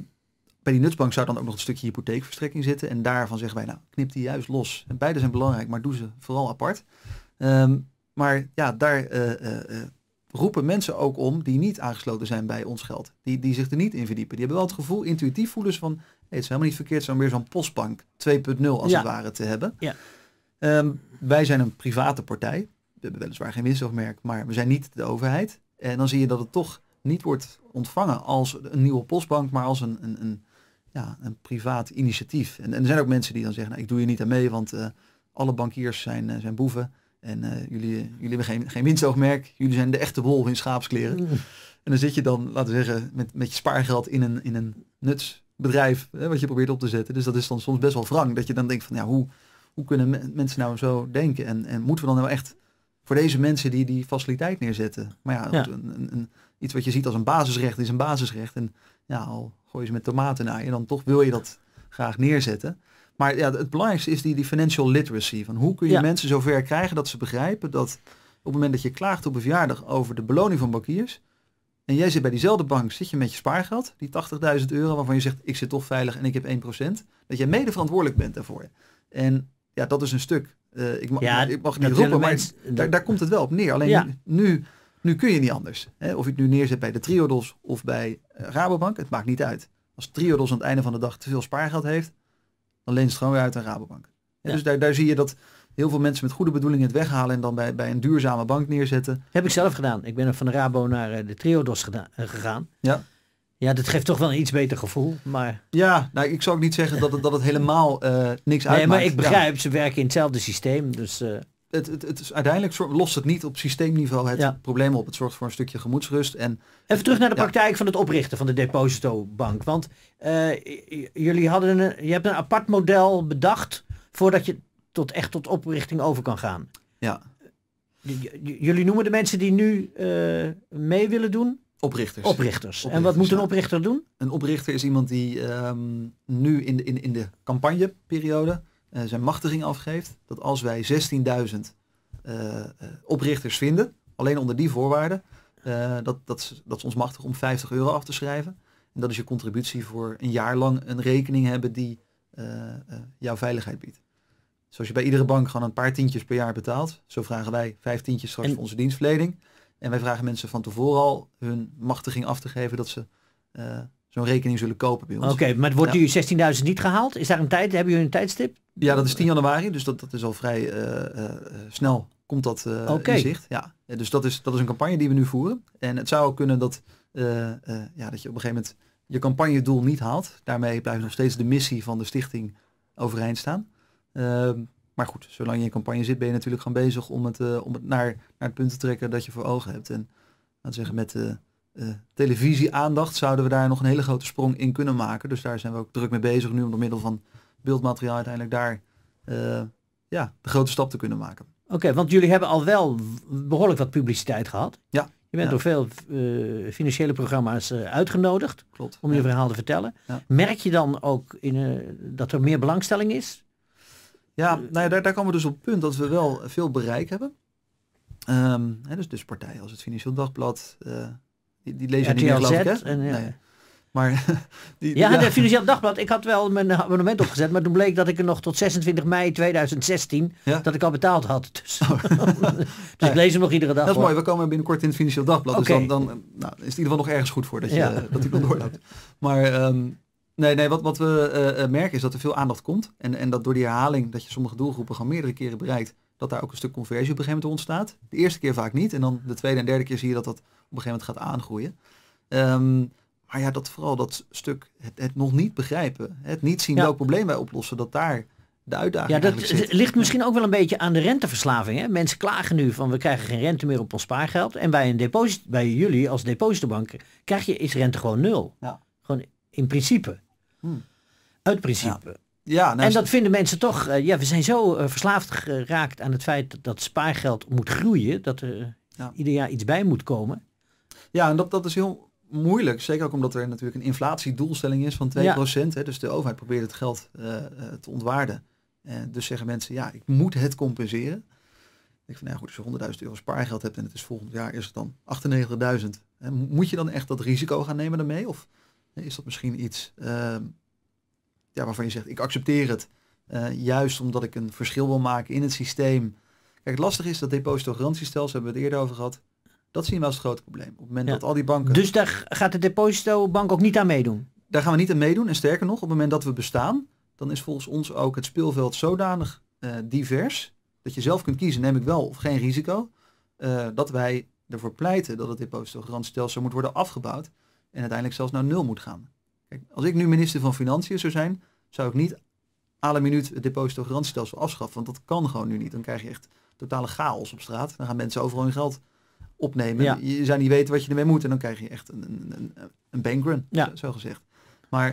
S2: bij die nutsbank zou dan ook nog een stukje hypotheekverstrekking zitten. En daarvan zeggen wij, nou knip die juist los. En beide zijn belangrijk, maar doe ze vooral apart. Ehm, maar ja, daar roepen mensen ook om die niet aangesloten zijn bij ons geld. Die, die zich er niet in verdiepen. Die hebben wel het gevoel, intuïtief voelen ze van... het is helemaal niet verkeerd zo'n meer zo'n postbank 2.0 als het ware te hebben. Ja. Ehm, wij zijn een private partij. We hebben weliswaar geen winstoogmerk, maar we zijn niet de overheid. En dan zie je dat het toch niet wordt ontvangen als een nieuwe postbank, maar als een, een, een ja, een privaat initiatief. En, en, er zijn ook mensen die dan zeggen, nou, ik doe hier niet aan mee, want eh, alle bankiers zijn, eh, zijn boeven. En eh, jullie, jullie hebben geen, geen winstoogmerk. Jullie zijn de echte wolf in schaapskleren. Mm. En dan zit je dan, laten we zeggen, met, met je spaargeld in een, in een nutsbedrijf. Hè, wat je probeert op te zetten. Dus dat is dan soms best wel wrang. Dat je dan denkt van, ja, hoe, hoe kunnen mensen nou zo denken? En, en moeten we dan nou echt voor deze mensen die die faciliteit neerzetten? Maar ja, Een, een, iets wat je ziet als een basisrecht is een basisrecht. En ja, al gooi je ze met tomaten naar je, dan toch wil je dat graag neerzetten. Maar ja, het belangrijkste is die, die financial literacy. Van hoe kun je mensen zover krijgen dat ze begrijpen dat op het moment dat je klaagt op een verjaardag over de beloning van bankiers. En jij zit bij diezelfde bank, zit je met je spaargeld, die 80.000 euro, waarvan je zegt ik zit toch veilig en ik heb 1%. Dat jij mede verantwoordelijk bent daarvoor. En ja, dat is een stuk. Eh, ik, mag, ja, ik mag niet roepen, maar daar, komt het wel op neer. Alleen nu, nu kun je niet anders. Hè? Of je het nu neerzet bij de Triodos of bij eh, Rabobank, het maakt niet uit. Als Triodos aan het einde van de dag te veel spaargeld heeft, alleen stroom uit een Rabobank. Dus daar, daar zie je dat heel veel mensen met goede bedoelingen het weghalen en dan bij, bij een duurzame bank neerzetten. Heb ik zelf gedaan.
S1: Ik ben van de Rabo naar eh, de Triodos gedaan, eh, gegaan. Ja. Ja, dat geeft toch wel een iets beter gevoel, maar...
S2: Ja, nou, ik zou ook niet zeggen dat het, dat het helemaal eh, niks nee, uitmaakt. Nee, maar ik begrijp, ze werken in hetzelfde systeem, dus het, het, het is uiteindelijk lost het niet op systeemniveau het probleem op.
S1: Het zorgt voor een stukje gemoedsrust. En, Even terug naar de praktijk van het oprichten van de depositobank. Want eh, jullie hadden een, je hebt een apart model bedacht voordat je tot echt tot oprichting over kan gaan. Ja. jullie noemen de mensen die nu eh, mee willen doen? Oprichters. Oprichters. En wat moet een oprichter doen? Een oprichter is
S2: iemand die ehm, nu in de, in, in de campagneperiode eh, zijn machtiging afgeeft. Dat als wij 16.000 eh, eh, oprichters vinden, alleen onder die voorwaarden, dat, dat, dat is ons machtig om 50 euro af te schrijven. En dat is je contributie voor een jaar lang een rekening hebben die jouw veiligheid biedt. Zoals dus je bij iedere bank gewoon een paar tientjes per jaar betaalt. Zo vragen wij vijf tientjes straks voor onze dienstverlening. En wij vragen mensen van tevoren al hun machtiging af te geven dat ze zo'n rekening zullen kopen bij ons. Oké, okay, maar wordt ja.
S1: u 16.000 niet gehaald? Is daar een tijd? Hebben jullie een tijdstip?
S2: Ja, dat is 10 januari, dus dat, dat is al vrij eh, eh, eh, snel komt dat uh, in zicht. Ja. Dus dat is, dat is een campagne die we nu voeren. En het zou kunnen dat, ja, dat je op een gegeven moment je campagnedoel niet haalt. Daarmee blijft nog steeds de missie van de stichting overeind staan. Ehm, maar goed, zolang je in campagne zit ben je natuurlijk gewoon bezig om het, om het naar, naar het punt te trekken dat je voor ogen hebt. En laten zeggen met eh, televisie-aandacht zouden we daar nog een hele grote sprong in kunnen maken. Dus daar zijn we ook druk mee bezig nu om door middel van beeldmateriaal uiteindelijk daar eh, ja, de grote stap te kunnen maken.
S1: Oké, want jullie hebben al wel behoorlijk wat publiciteit gehad. Ja. Je bent door veel eh, financiële programma's uitgenodigd Klopt, om je verhaal te vertellen. Merk je dan ook in, dat er meer belangstelling is? Ja, nou ja, daar, komen we dus op het punt dat we wel veel bereik hebben. Um, hè, dus, dus partijen als het Financieel Dagblad,
S2: die, lezen niet meer, geloof ik, hè? ja. Nee. Maar, [LAUGHS] die, ja, de Financieel
S1: Dagblad. Ik had wel mijn abonnement opgezet, maar toen bleek dat ik er nog tot 26 mei 2016 dat ik al betaald had. [LAUGHS] Dus, oh. [LAUGHS] dus ik lees hem nog iedere dag. Dat is mooi. We komen binnenkort in het
S2: Financieel Dagblad. Dus dan, dan nou, is het in ieder geval nog ergens goed voor dat je eh, dat ik dan doorloopt.
S1: Maar ehm,
S2: nee, nee, wat, wat we uh, merken is dat er veel aandacht komt en, en dat door die herhaling dat je sommige doelgroepen gewoon meerdere keren bereikt, dat daar ook een stuk conversie op een gegeven moment ontstaat. De eerste keer vaak niet en dan de tweede en derde keer zie je dat dat op een gegeven moment gaat aangroeien. Ehm, maar ja, dat vooral dat stuk, het, het nog niet begrijpen, het niet zien ja. welk probleem wij oplossen, dat daar de uitdaging ja, dat ligt
S1: misschien ook wel een beetje aan de renteverslaving. Hè? Mensen klagen nu van we krijgen geen rente meer op ons spaargeld. En bij, een deposit, bij jullie als depositobank krijg je, is rente gewoon nul. Ja. Gewoon in principe. Hmm. Uit principe. Ja. Nou en dat vinden mensen toch, eh, ja, we zijn zo eh, verslaafd geraakt aan het feit dat spaargeld moet groeien, dat er ieder jaar iets bij moet komen. Ja, en dat, dat is heel
S2: moeilijk. Zeker ook omdat er natuurlijk een
S1: inflatiedoelstelling
S2: is van 2%. Ja. Hè, dus de overheid probeert het geld eh, eh, te ontwaarden. Uh, dus zeggen mensen, ja, ik moet het compenseren. Ik vind, nou goed, als je 100.000 euro spaargeld hebt en het is volgend jaar is het dan 98.000. Moet je dan echt dat risico gaan nemen daarmee? Of is dat misschien iets ehm, ja, waarvan je zegt, ik accepteer het. juist omdat ik een verschil wil maken in het systeem. Kijk, het lastige is dat depositogarantiestelsel, hebben we het eerder over gehad. Dat zien we als het grote probleem. Op het moment dat al die banken... Dus daar gaat de depositobank ook niet aan meedoen? Daar gaan we niet aan meedoen. En sterker nog, op het moment dat we bestaan, dan is volgens ons ook het speelveld zodanig eh, divers dat je zelf kunt kiezen, neem ik wel of geen risico, eh, dat wij ervoor pleiten dat het depositogarantiestelsel moet worden afgebouwd en uiteindelijk zelfs naar nul moet gaan. Kijk, als ik nu minister van Financiën zou zijn, zou ik niet alle minuut het depositogarantiestelsel afschaffen, want dat kan gewoon nu niet. Dan krijg je echt totale chaos op straat. Dan gaan mensen overal hun geld opnemen. Je zou niet weten wat je ermee moet. En dan krijg je echt een, een, een bankrun, zo gezegd. Maar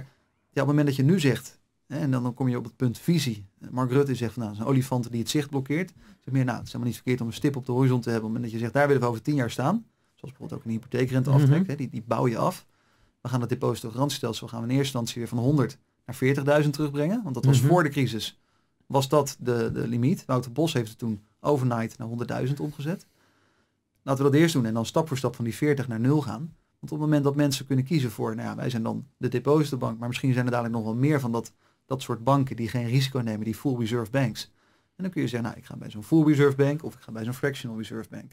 S2: op het moment dat je nu zegt, hè, en dan, dan kom je op het punt visie. Mark Rutte zegt, van, nou, het is een olifant die het zicht blokkeert. Zeg meer, nou, het is helemaal niet verkeerd om een stip op de horizon te hebben. Op het moment dat je zegt, daar willen we over tien jaar staan. Zoals bijvoorbeeld ook een hypotheekrente mhm. aftrekt, die, die bouw je af. We gaan het depositogarantiestelsel gaan we in eerste instantie weer van 100 naar 40.000 terugbrengen. Want dat was mhm. voor de crisis, was dat de, de limiet. Wouter Bos heeft het toen overnight naar 100.000 omgezet. Laten we dat eerst doen en dan stap voor stap van die 40 naar 0 gaan. Want op het moment dat mensen kunnen kiezen voor, nou ja, wij zijn dan de depositobank, maar misschien zijn er dadelijk nog wel meer van dat, dat soort banken die geen risico nemen, die full reserve banks. En dan kun je zeggen, nou, ik ga bij zo'n full reserve bank of ik ga bij zo'n fractional reserve bank.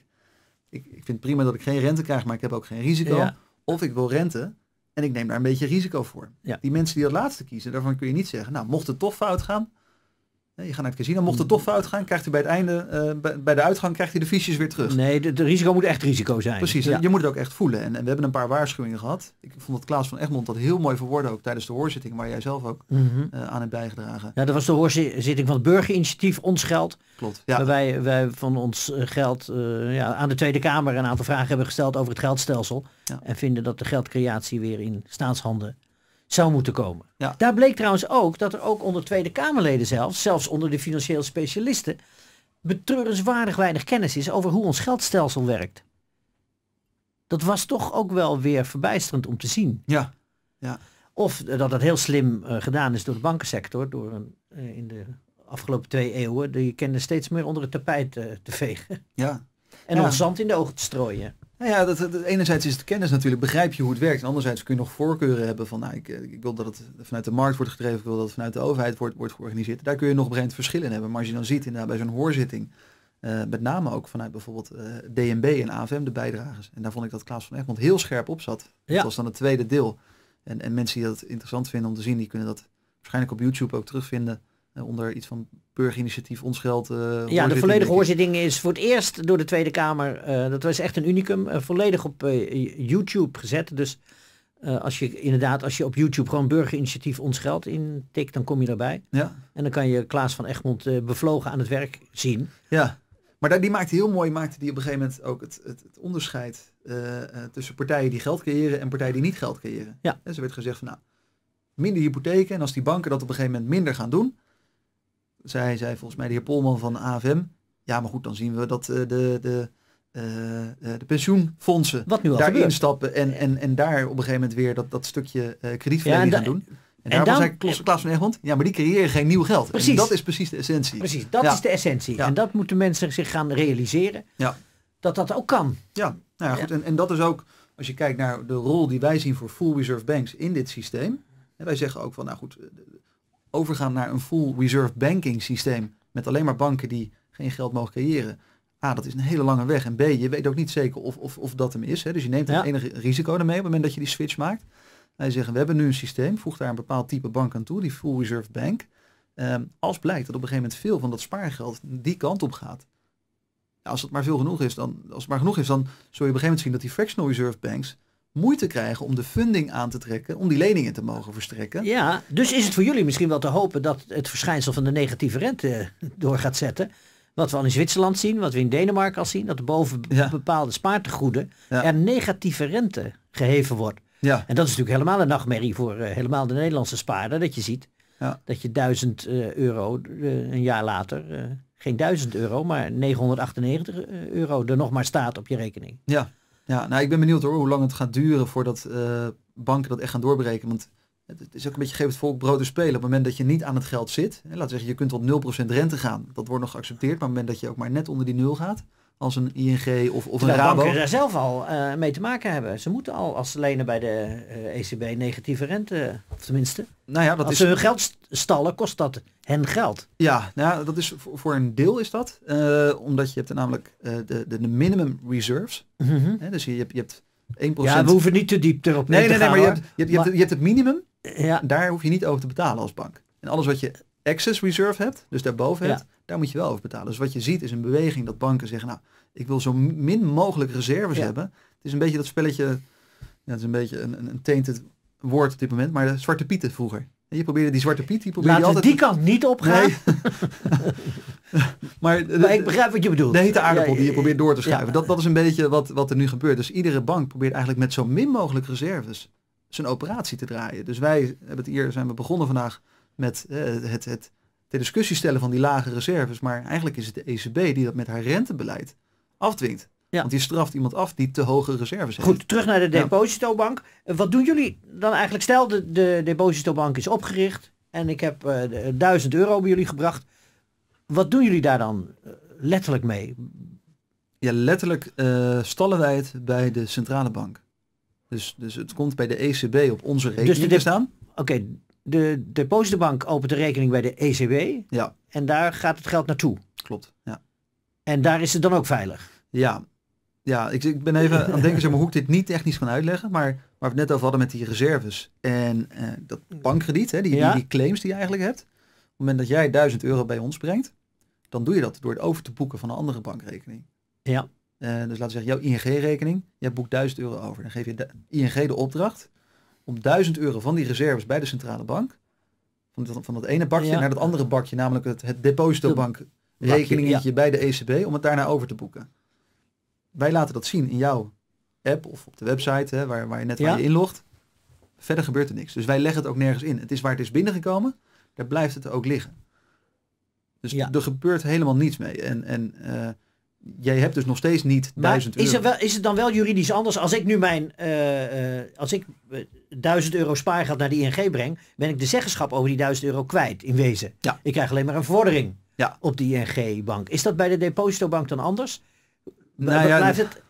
S2: Ik, ik vind prima dat ik geen rente krijg, maar ik heb ook geen risico. Of ik wil rente en ik neem daar een beetje risico voor. Ja. Die mensen die dat laatste kiezen, daarvan kun je niet zeggen, nou, mocht het toch fout gaan, je gaat naar het casino. Mocht het toch fout gaan, krijgt u bij het einde, eh, bij de uitgang, krijgt hij de fiches weer terug. Nee, de, risico moet echt risico zijn. Precies, je moet het ook echt voelen. En, en, we hebben een paar waarschuwingen gehad. Ik vond dat Klaas van Egmond dat heel mooi verwoordde ook tijdens de hoorzitting, waar jij zelf ook mhm. eh, aan hebt bijgedragen.
S1: Ja, dat was de hoorzitting van het burgerinitiatief Ons Geld. Klopt. Ja. Waarbij wij van ons geld eh, ja, aan de Tweede Kamer een aantal vragen hebben gesteld over het geldstelsel. En vinden dat de geldcreatie weer in staatshanden zou moeten komen. Daar bleek trouwens ook dat er ook onder Tweede Kamerleden zelfs, zelfs onder de financiële specialisten, betreurenswaardig weinig kennis is over hoe ons geldstelsel werkt. Dat was toch ook wel weer verbijsterend om te zien. Ja. ja. Of eh, dat dat heel slim eh, gedaan is door de bankensector, door een, eh, in de afgelopen twee eeuwen die kende steeds meer onder het tapijt te vegen. Ja. En ons zand in de ogen te strooien. Nou
S2: ja, dat, enerzijds is het kennis natuurlijk, begrijp je hoe het werkt. En anderzijds kun je nog voorkeuren hebben van, nou, ik, eh, ik wil dat het vanuit de markt wordt gedreven, ik wil dat het vanuit de overheid wordt, wordt georganiseerd. Daar kun je nog een verschillen in hebben. Maar als je dan ziet inderdaad nou, bij zo'n hoorzitting, eh, met name ook vanuit bijvoorbeeld uh, eh, DNB en AFM de bijdragers. En daar vond ik dat Klaas van Egmond heel scherp op zat. Ja. Dat was dan het tweede deel. En, en mensen die dat interessant vinden om te zien, die kunnen dat waarschijnlijk op YouTube ook terugvinden. Eh, onder iets van burgerinitiatief Ons Geld. Eh, ja, de volledige
S1: hoorzitting is voor het eerst door de Tweede Kamer, eh, dat was echt een unicum, volledig op YouTube gezet. Dus als je inderdaad, als je op YouTube gewoon burgerinitiatief Ons Geld intikt, dan kom je daarbij. Ja. En dan kan je Klaas van Egmond bevlogen aan het werk zien. Ja, maar die maakte heel mooi, maakte die op een gegeven moment ook het, het, onderscheid
S2: tussen partijen die geld creëren en partijen die niet geld creëren. Ja. En ze werd gezegd van nou, minder hypotheken en als die banken dat op een gegeven moment minder gaan doen, zij zei volgens mij de heer Polman van AFM. Ja, maar goed, dan zien we dat eh, de, de, eh, eh, de pensioenfondsen Wat nu daarin stappen en, en, en daar op een gegeven moment weer dat, dat stukje uh, kredietverlening gaan doen. En, daarom zei Klaas, Klaas van Egmond, ja, maar die creëren geen nieuw geld. Precies. En dat is
S1: precies de essentie.
S2: Precies, dat is de
S1: essentie. En dat moeten mensen zich gaan realiseren, ja. dat dat ook kan. Ja, nou ja, goed.
S2: En, en dat is ook, als je kijkt naar de rol die wij zien voor full reserve banks in dit systeem. En wij zeggen ook van, nou goed, overgaan naar een full reserve banking systeem met alleen maar banken die geen geld mogen creëren. A, ah, dat is een hele lange weg. En B, je weet ook niet zeker of, of, of dat hem is. Hè? Dus je neemt het enige risico ermee op het moment dat je die switch maakt. Wij zeggen, we hebben nu een systeem, voeg daar een bepaald type bank aan toe, die full reserve bank. Ehm, als blijkt dat op een gegeven moment veel van dat spaargeld die kant op gaat, ja, als het maar veel genoeg is, dan als het maar genoeg is, dan zul je op een gegeven moment zien dat die fractional reserve banks moeite krijgen om de funding aan te trekken, om die leningen te mogen verstrekken.
S1: Ja, dus is het voor jullie misschien wel te hopen dat het verschijnsel van de negatieve rente eh, door gaat zetten. Wat we al in Zwitserland zien, wat we in Denemarken al zien, dat boven bepaalde spaartegoeden er negatieve rente geheven wordt. Ja. En dat is natuurlijk helemaal een nachtmerrie voor eh, helemaal de Nederlandse spaarder, dat je ziet dat je 1000 eh, euro een jaar later geen 1000 euro, maar 998 euro er nog maar staat op je rekening.
S2: Ja. Ja, nou ik ben benieuwd hoor, hoe lang het gaat duren voordat eh, banken dat echt gaan doorbreken. Want het is ook een beetje geef het volk brood te spelen. Op het moment dat je niet aan het geld zit, laten zeggen je kunt tot 0% rente gaan, dat wordt nog geaccepteerd. Maar op het moment dat je ook maar net onder die nul gaat, als een ING of, of een Rabo. banken daar
S1: zelf al eh, mee te maken hebben. Ze moeten al, als lenen bij de ECB, eh, e negatieve rente, eh, of tenminste. Nou ja, dat als is... ze hun geld stallen, kost dat hen geld. Ja, nou ja, dat is voor een
S2: deel is dat. omdat je hebt namelijk de, de, de, minimum reserves. Mhm. hè, dus je, hebt, je hebt 1%. Ja, we hoeven niet te diep erop nee, nee, te nee, gaan, nee, maar je hebt, je, hebt, je hebt het minimum. Ja. Daar hoef je niet over te betalen als bank. En alles wat je access reserve hebt, dus daarboven hebt, daar moet je wel over betalen. Dus wat je ziet is een beweging dat banken zeggen, nou, ik wil zo min mogelijk reserves hebben. Het is een beetje dat spelletje, ja, het is een beetje een, een, een tainted woord op dit moment, maar de zwarte pieten vroeger. En je probeerde die zwarte piet, die probeerde altijd... die kant niet opgaan. [LAUGHS] maar, maar, ik begrijp wat je bedoelt. De hete aardappel die je probeert door te schuiven. Dat, dat is een beetje wat, wat er nu gebeurt. Dus iedere bank probeert eigenlijk met zo min mogelijk reserves zijn operatie te draaien. Dus wij hebben het hier, zijn we begonnen vandaag met het, eh, het, het ter discussie stellen van die lage reserves. Maar eigenlijk is het de ECB die dat met haar rentebeleid afdwingt. Ja. Want die straft iemand af die te hoge reserves heeft. Goed,
S1: terug naar de depositobank. Ja. Eh, wat doen jullie dan eigenlijk? Stel, de, de depositobank is opgericht en ik heb eh, duizend 1000 euro bij jullie gebracht. Wat doen jullie daar dan letterlijk mee?
S2: Ja, letterlijk stallen wij het bij
S1: de centrale bank. Dus, dus het komt bij de ECB op onze dus rekening dus te staan. Oké, de depositobank opent de rekening bij de ECB. Ja. En daar gaat het geld naartoe. Klopt. Ja. En daar is het dan ook veilig. Ja. Ja, ik, ik ben even aan het denken zeg maar, hoe
S2: ik dit niet technisch kan uitleggen. Maar waar we het net over hadden met die reserves en eh, dat bankkrediet, hè, die, ja. die, claims die je eigenlijk hebt. Op het moment dat jij 1000 euro bij ons brengt, dan doe je dat door het over te boeken van een andere bankrekening. Ja. Eh, dus laten we zeggen, jouw ING-rekening, jij boekt 1000 euro over. Dan geef je de ING de opdracht om 1000 euro van die reserves bij de centrale bank, van dat, van dat ene bakje naar dat andere bakje, namelijk het, het depositobank rekeningetje bij de ECB, om het daarna over te boeken. Wij laten dat zien in jouw app of op de website hè, waar, waar je net waar je inlogt. Verder gebeurt er niks. Dus wij leggen het ook nergens in. Het is waar het is binnengekomen, daar blijft het ook liggen. Dus ja. er gebeurt helemaal niets mee. En, en eh, jij hebt dus nog steeds niet maar duizend euro. Is, er
S1: wel, is het dan wel juridisch anders als ik nu mijn... Eh, eh, als ik 1000 euro spaargeld naar de ING breng, ben ik de zeggenschap over die 1000 euro kwijt in wezen. Ja. Ik krijg alleen maar een vordering ja. op de ING-bank. Is dat bij de depositobank dan anders? Nou ja, blijft het...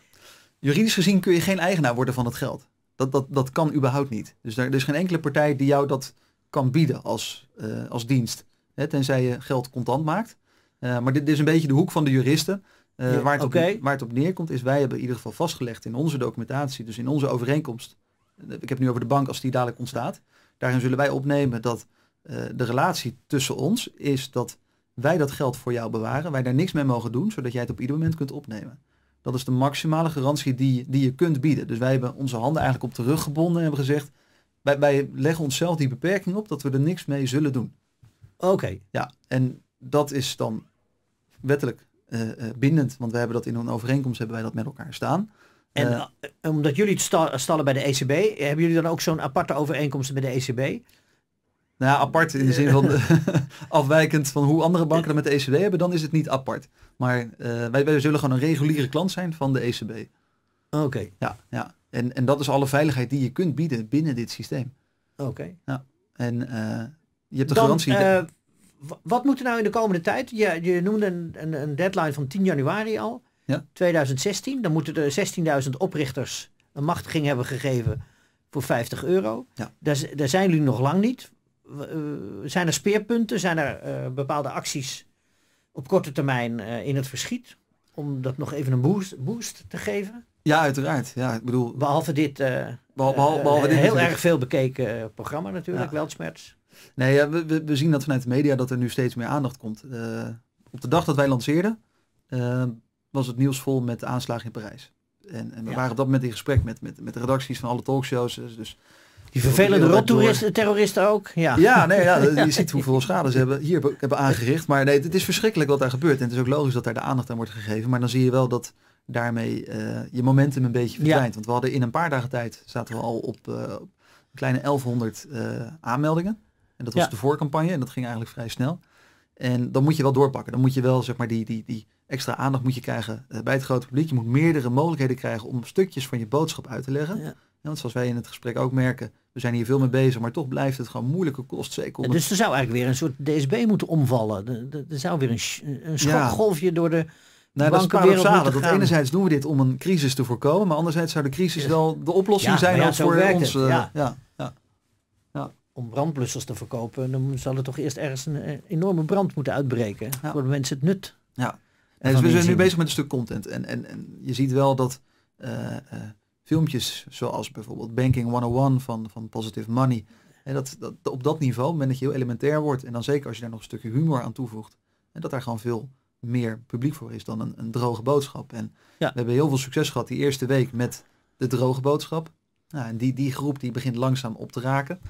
S1: Juridisch gezien
S2: kun je geen eigenaar worden van het geld. Dat, dat, dat kan überhaupt niet. Dus daar, er is geen enkele partij die jou dat kan bieden als, eh, als dienst. Hè, tenzij je geld contant maakt. Eh, maar dit, is een beetje de hoek van de juristen. Eh, waar, het waar het op neerkomt is wij hebben in ieder geval vastgelegd in onze documentatie, dus in onze overeenkomst, ik heb nu over de bank als die dadelijk ontstaat. Daarin zullen wij opnemen dat eh, de relatie tussen ons is dat wij dat geld voor jou bewaren, wij daar niks mee mogen doen, zodat jij het op ieder moment kunt opnemen. Dat is de maximale garantie die, die je kunt bieden. Dus wij hebben onze handen eigenlijk op de rug gebonden en hebben gezegd, wij, leggen onszelf die beperking op dat we er niks mee zullen doen. Oké. Ja, en dat is dan wettelijk eh, eh, bindend, want we hebben dat in een overeenkomst, hebben wij dat met elkaar staan.
S1: En eh. Eh, omdat jullie het eh, stallen bij de ECB, hebben jullie dan ook zo'n aparte overeenkomst met de ECB?
S2: Nou apart in de zin van [LAUGHS] [LAUGHS] afwijkend van hoe andere banken dat met de ECB hebben, dan is het niet apart. Maar wij, zullen gewoon een reguliere klant zijn van de ECB. Oké. Ja, ja. En, en dat is alle veiligheid die je kunt bieden binnen dit systeem. Oké. Ja. En
S1: je hebt de dan, garantie. wat moet er nou in de komende tijd? Je, je noemde een, een, een deadline van 10 januari al. Ja? 2016, dan moeten er 16.000 oprichters een machtiging hebben gegeven voor 50 euro. Ja. Daar, zijn jullie nog lang niet. Eh, zijn er speerpunten? Zijn er eh, bepaalde acties op korte termijn eh, in het verschiet? Om dat nog even een boost, boost te geven? Ja, uiteraard. Ja, ik bedoel, behalve dit, behalve, behalve, dit heel erg veel bekeken programma natuurlijk, ja. Weltsmerts.
S2: Nee, we, we, zien dat vanuit de media dat er nu steeds meer aandacht komt. op de dag dat wij lanceerden, was het nieuws vol met de aanslagen in Parijs. En, en we waren op dat moment in gesprek met, met, met de redacties van alle talkshows. Eh, dus, die vervelende rottoeristen,
S1: terroristen ook. Ja, ja, nee, ja, [LAUGHS] je ziet
S2: hoeveel schade ze hebben, hier hebben aangericht. Maar nee, het is verschrikkelijk wat daar gebeurt. En het is ook logisch dat daar de aandacht aan wordt gegeven. Maar dan zie je wel dat daarmee eh, je momentum een beetje verdwijnt. Want we hadden in een paar dagen tijd, zaten we al op uh, kleine 1100 aanmeldingen. En dat was de voorcampagne en dat ging eigenlijk vrij snel. En dan moet je wel doorpakken. Dan moet je wel zeg maar die, die, die extra aandacht moet je krijgen eh, bij het grote publiek. Je moet meerdere mogelijkheden krijgen om stukjes van je boodschap uit te leggen. Ja. want zoals wij in het gesprek ook merken, we zijn hier veel mee bezig, maar toch blijft het gewoon moeilijke
S1: kost. Zeker Dus er zou eigenlijk weer een soort DSB moeten omvallen. Er, zou weer een, een schokgolfje ja. door de... Nou, dat is paradoxaal. Dat enerzijds doen we dit om een crisis te voorkomen, maar anderzijds zou de crisis wel de oplossing zijn voor ons. Eh, ja. Ja. Ja om brandblussers te verkopen, dan zal er toch eerst ergens een eh, enorme brand moeten uitbreken. Voor de mensen het nut
S2: ja. En dus we zijn nu bezig met een stuk content. En, en, en je ziet wel dat eh, eh, filmpjes zoals bijvoorbeeld Banking 101 van, van Positive Money. En dat, dat, op dat niveau, op dat je heel elementair wordt, en dan zeker als je daar nog een stukje humor aan toevoegt, en dat daar gewoon veel meer publiek voor is dan een, een droge boodschap. En ja. we hebben heel veel succes gehad die eerste week met de droge boodschap. Nou, en die, die groep die begint langzaam op te raken.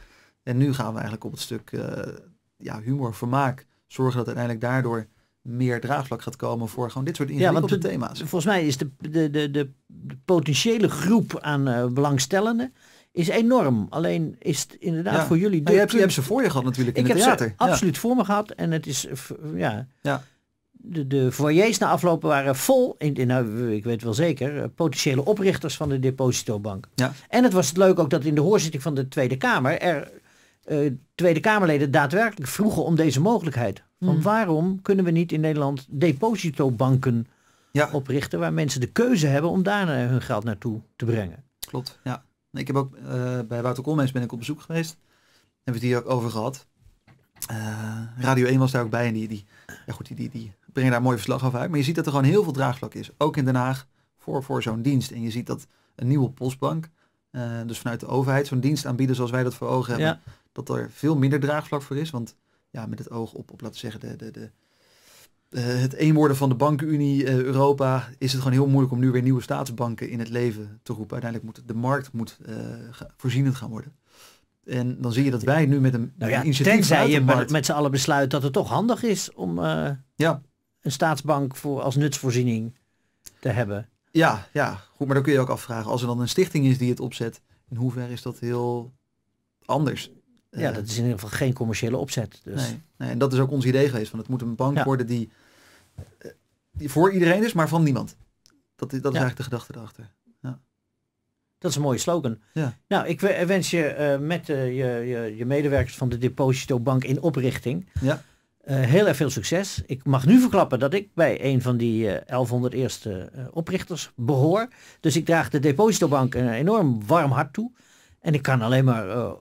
S2: En nu gaan we eigenlijk op het stuk eh, ja, humor, vermaak, zorgen dat uiteindelijk daardoor meer draagvlak
S1: gaat komen voor gewoon dit soort ingewikkelde ja, thema's. Volgens mij is de, de, de, de potentiële groep aan eh, belangstellenden is enorm. Alleen is het inderdaad voor jullie... Nou, de, je, hebt, je hebt ze voor je gehad natuurlijk in het theater. ja. absoluut voor me gehad. En het is... Eh, ja, ja. De, de foyers na aflopen waren vol, in, in, nou, ik weet wel zeker, eh, potentiële oprichters van de depositobank. Ja. En het was het leuk ook dat in de hoorzitting van de Tweede Kamer er eh, Tweede Kamerleden daadwerkelijk vroegen om deze mogelijkheid. Van hmm. waarom kunnen we niet in Nederland depositobanken ja. oprichten waar mensen de keuze hebben om daar eh, hun geld naartoe te brengen? Klopt, ja. Ik heb ook eh, bij Wouter Koolmees ben ik op bezoek geweest. Hebben we het hier ook
S2: over gehad. Radio 1 was daar ook bij en die, die, ja goed, die, die, die brengen daar een mooi verslag over uit. Maar je ziet dat er gewoon heel veel draagvlak is, ook in Den Haag, voor, voor zo'n dienst. En je ziet dat een nieuwe postbank, eh, dus vanuit de overheid zo'n dienst aanbieden zoals wij dat voor ogen hebben. Dat er veel minder draagvlak voor is. Want ja, met het oog op, op laten we zeggen, de, de, de, eh, het een worden van de bankenunie eh, Europa is het gewoon heel moeilijk om nu weer nieuwe staatsbanken in het leven te roepen. Uiteindelijk moet de markt moet, voorzienend gaan worden. En dan zie je dat wij nu met een, nou ja, een initiatief je markt...
S1: met z'n allen besluit dat het toch handig is om ja. een staatsbank voor, als nutsvoorziening te hebben. Ja, ja, goed, maar dan kun je ook afvragen, als
S2: er dan een stichting is die het opzet, in hoeverre is dat heel anders? Ja, eh, dat is in ieder geval geen commerciële opzet. Dus. Nee, nee, en dat is ook ons idee geweest, van het moet een bank worden die, eh, die voor iedereen is, maar van niemand. Dat is, dat is eigenlijk de gedachte erachter. Ja.
S1: Dat is een mooie slogan. Ja. Nou, ik wens je eh, met je, je, je, medewerkers van de Deposito Bank in oprichting... Ja eh, heel erg veel succes. Ik mag nu verklappen dat ik bij een van die 1100 eh, eerste eh, oprichters behoor. Dus ik draag de depositobank een enorm warm hart toe. En ik kan alleen maar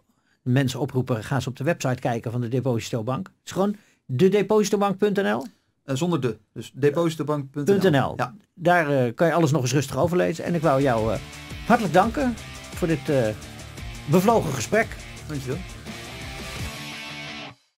S1: mensen oproepen, ga eens op de website kijken van de depositobank. Het is gewoon depositobank.nl. zonder de, dus depositobank.nl. Ja. Daar kan je alles nog eens rustig over lezen. En ik wou jou hartelijk danken voor dit bevlogen gesprek. Dankjewel.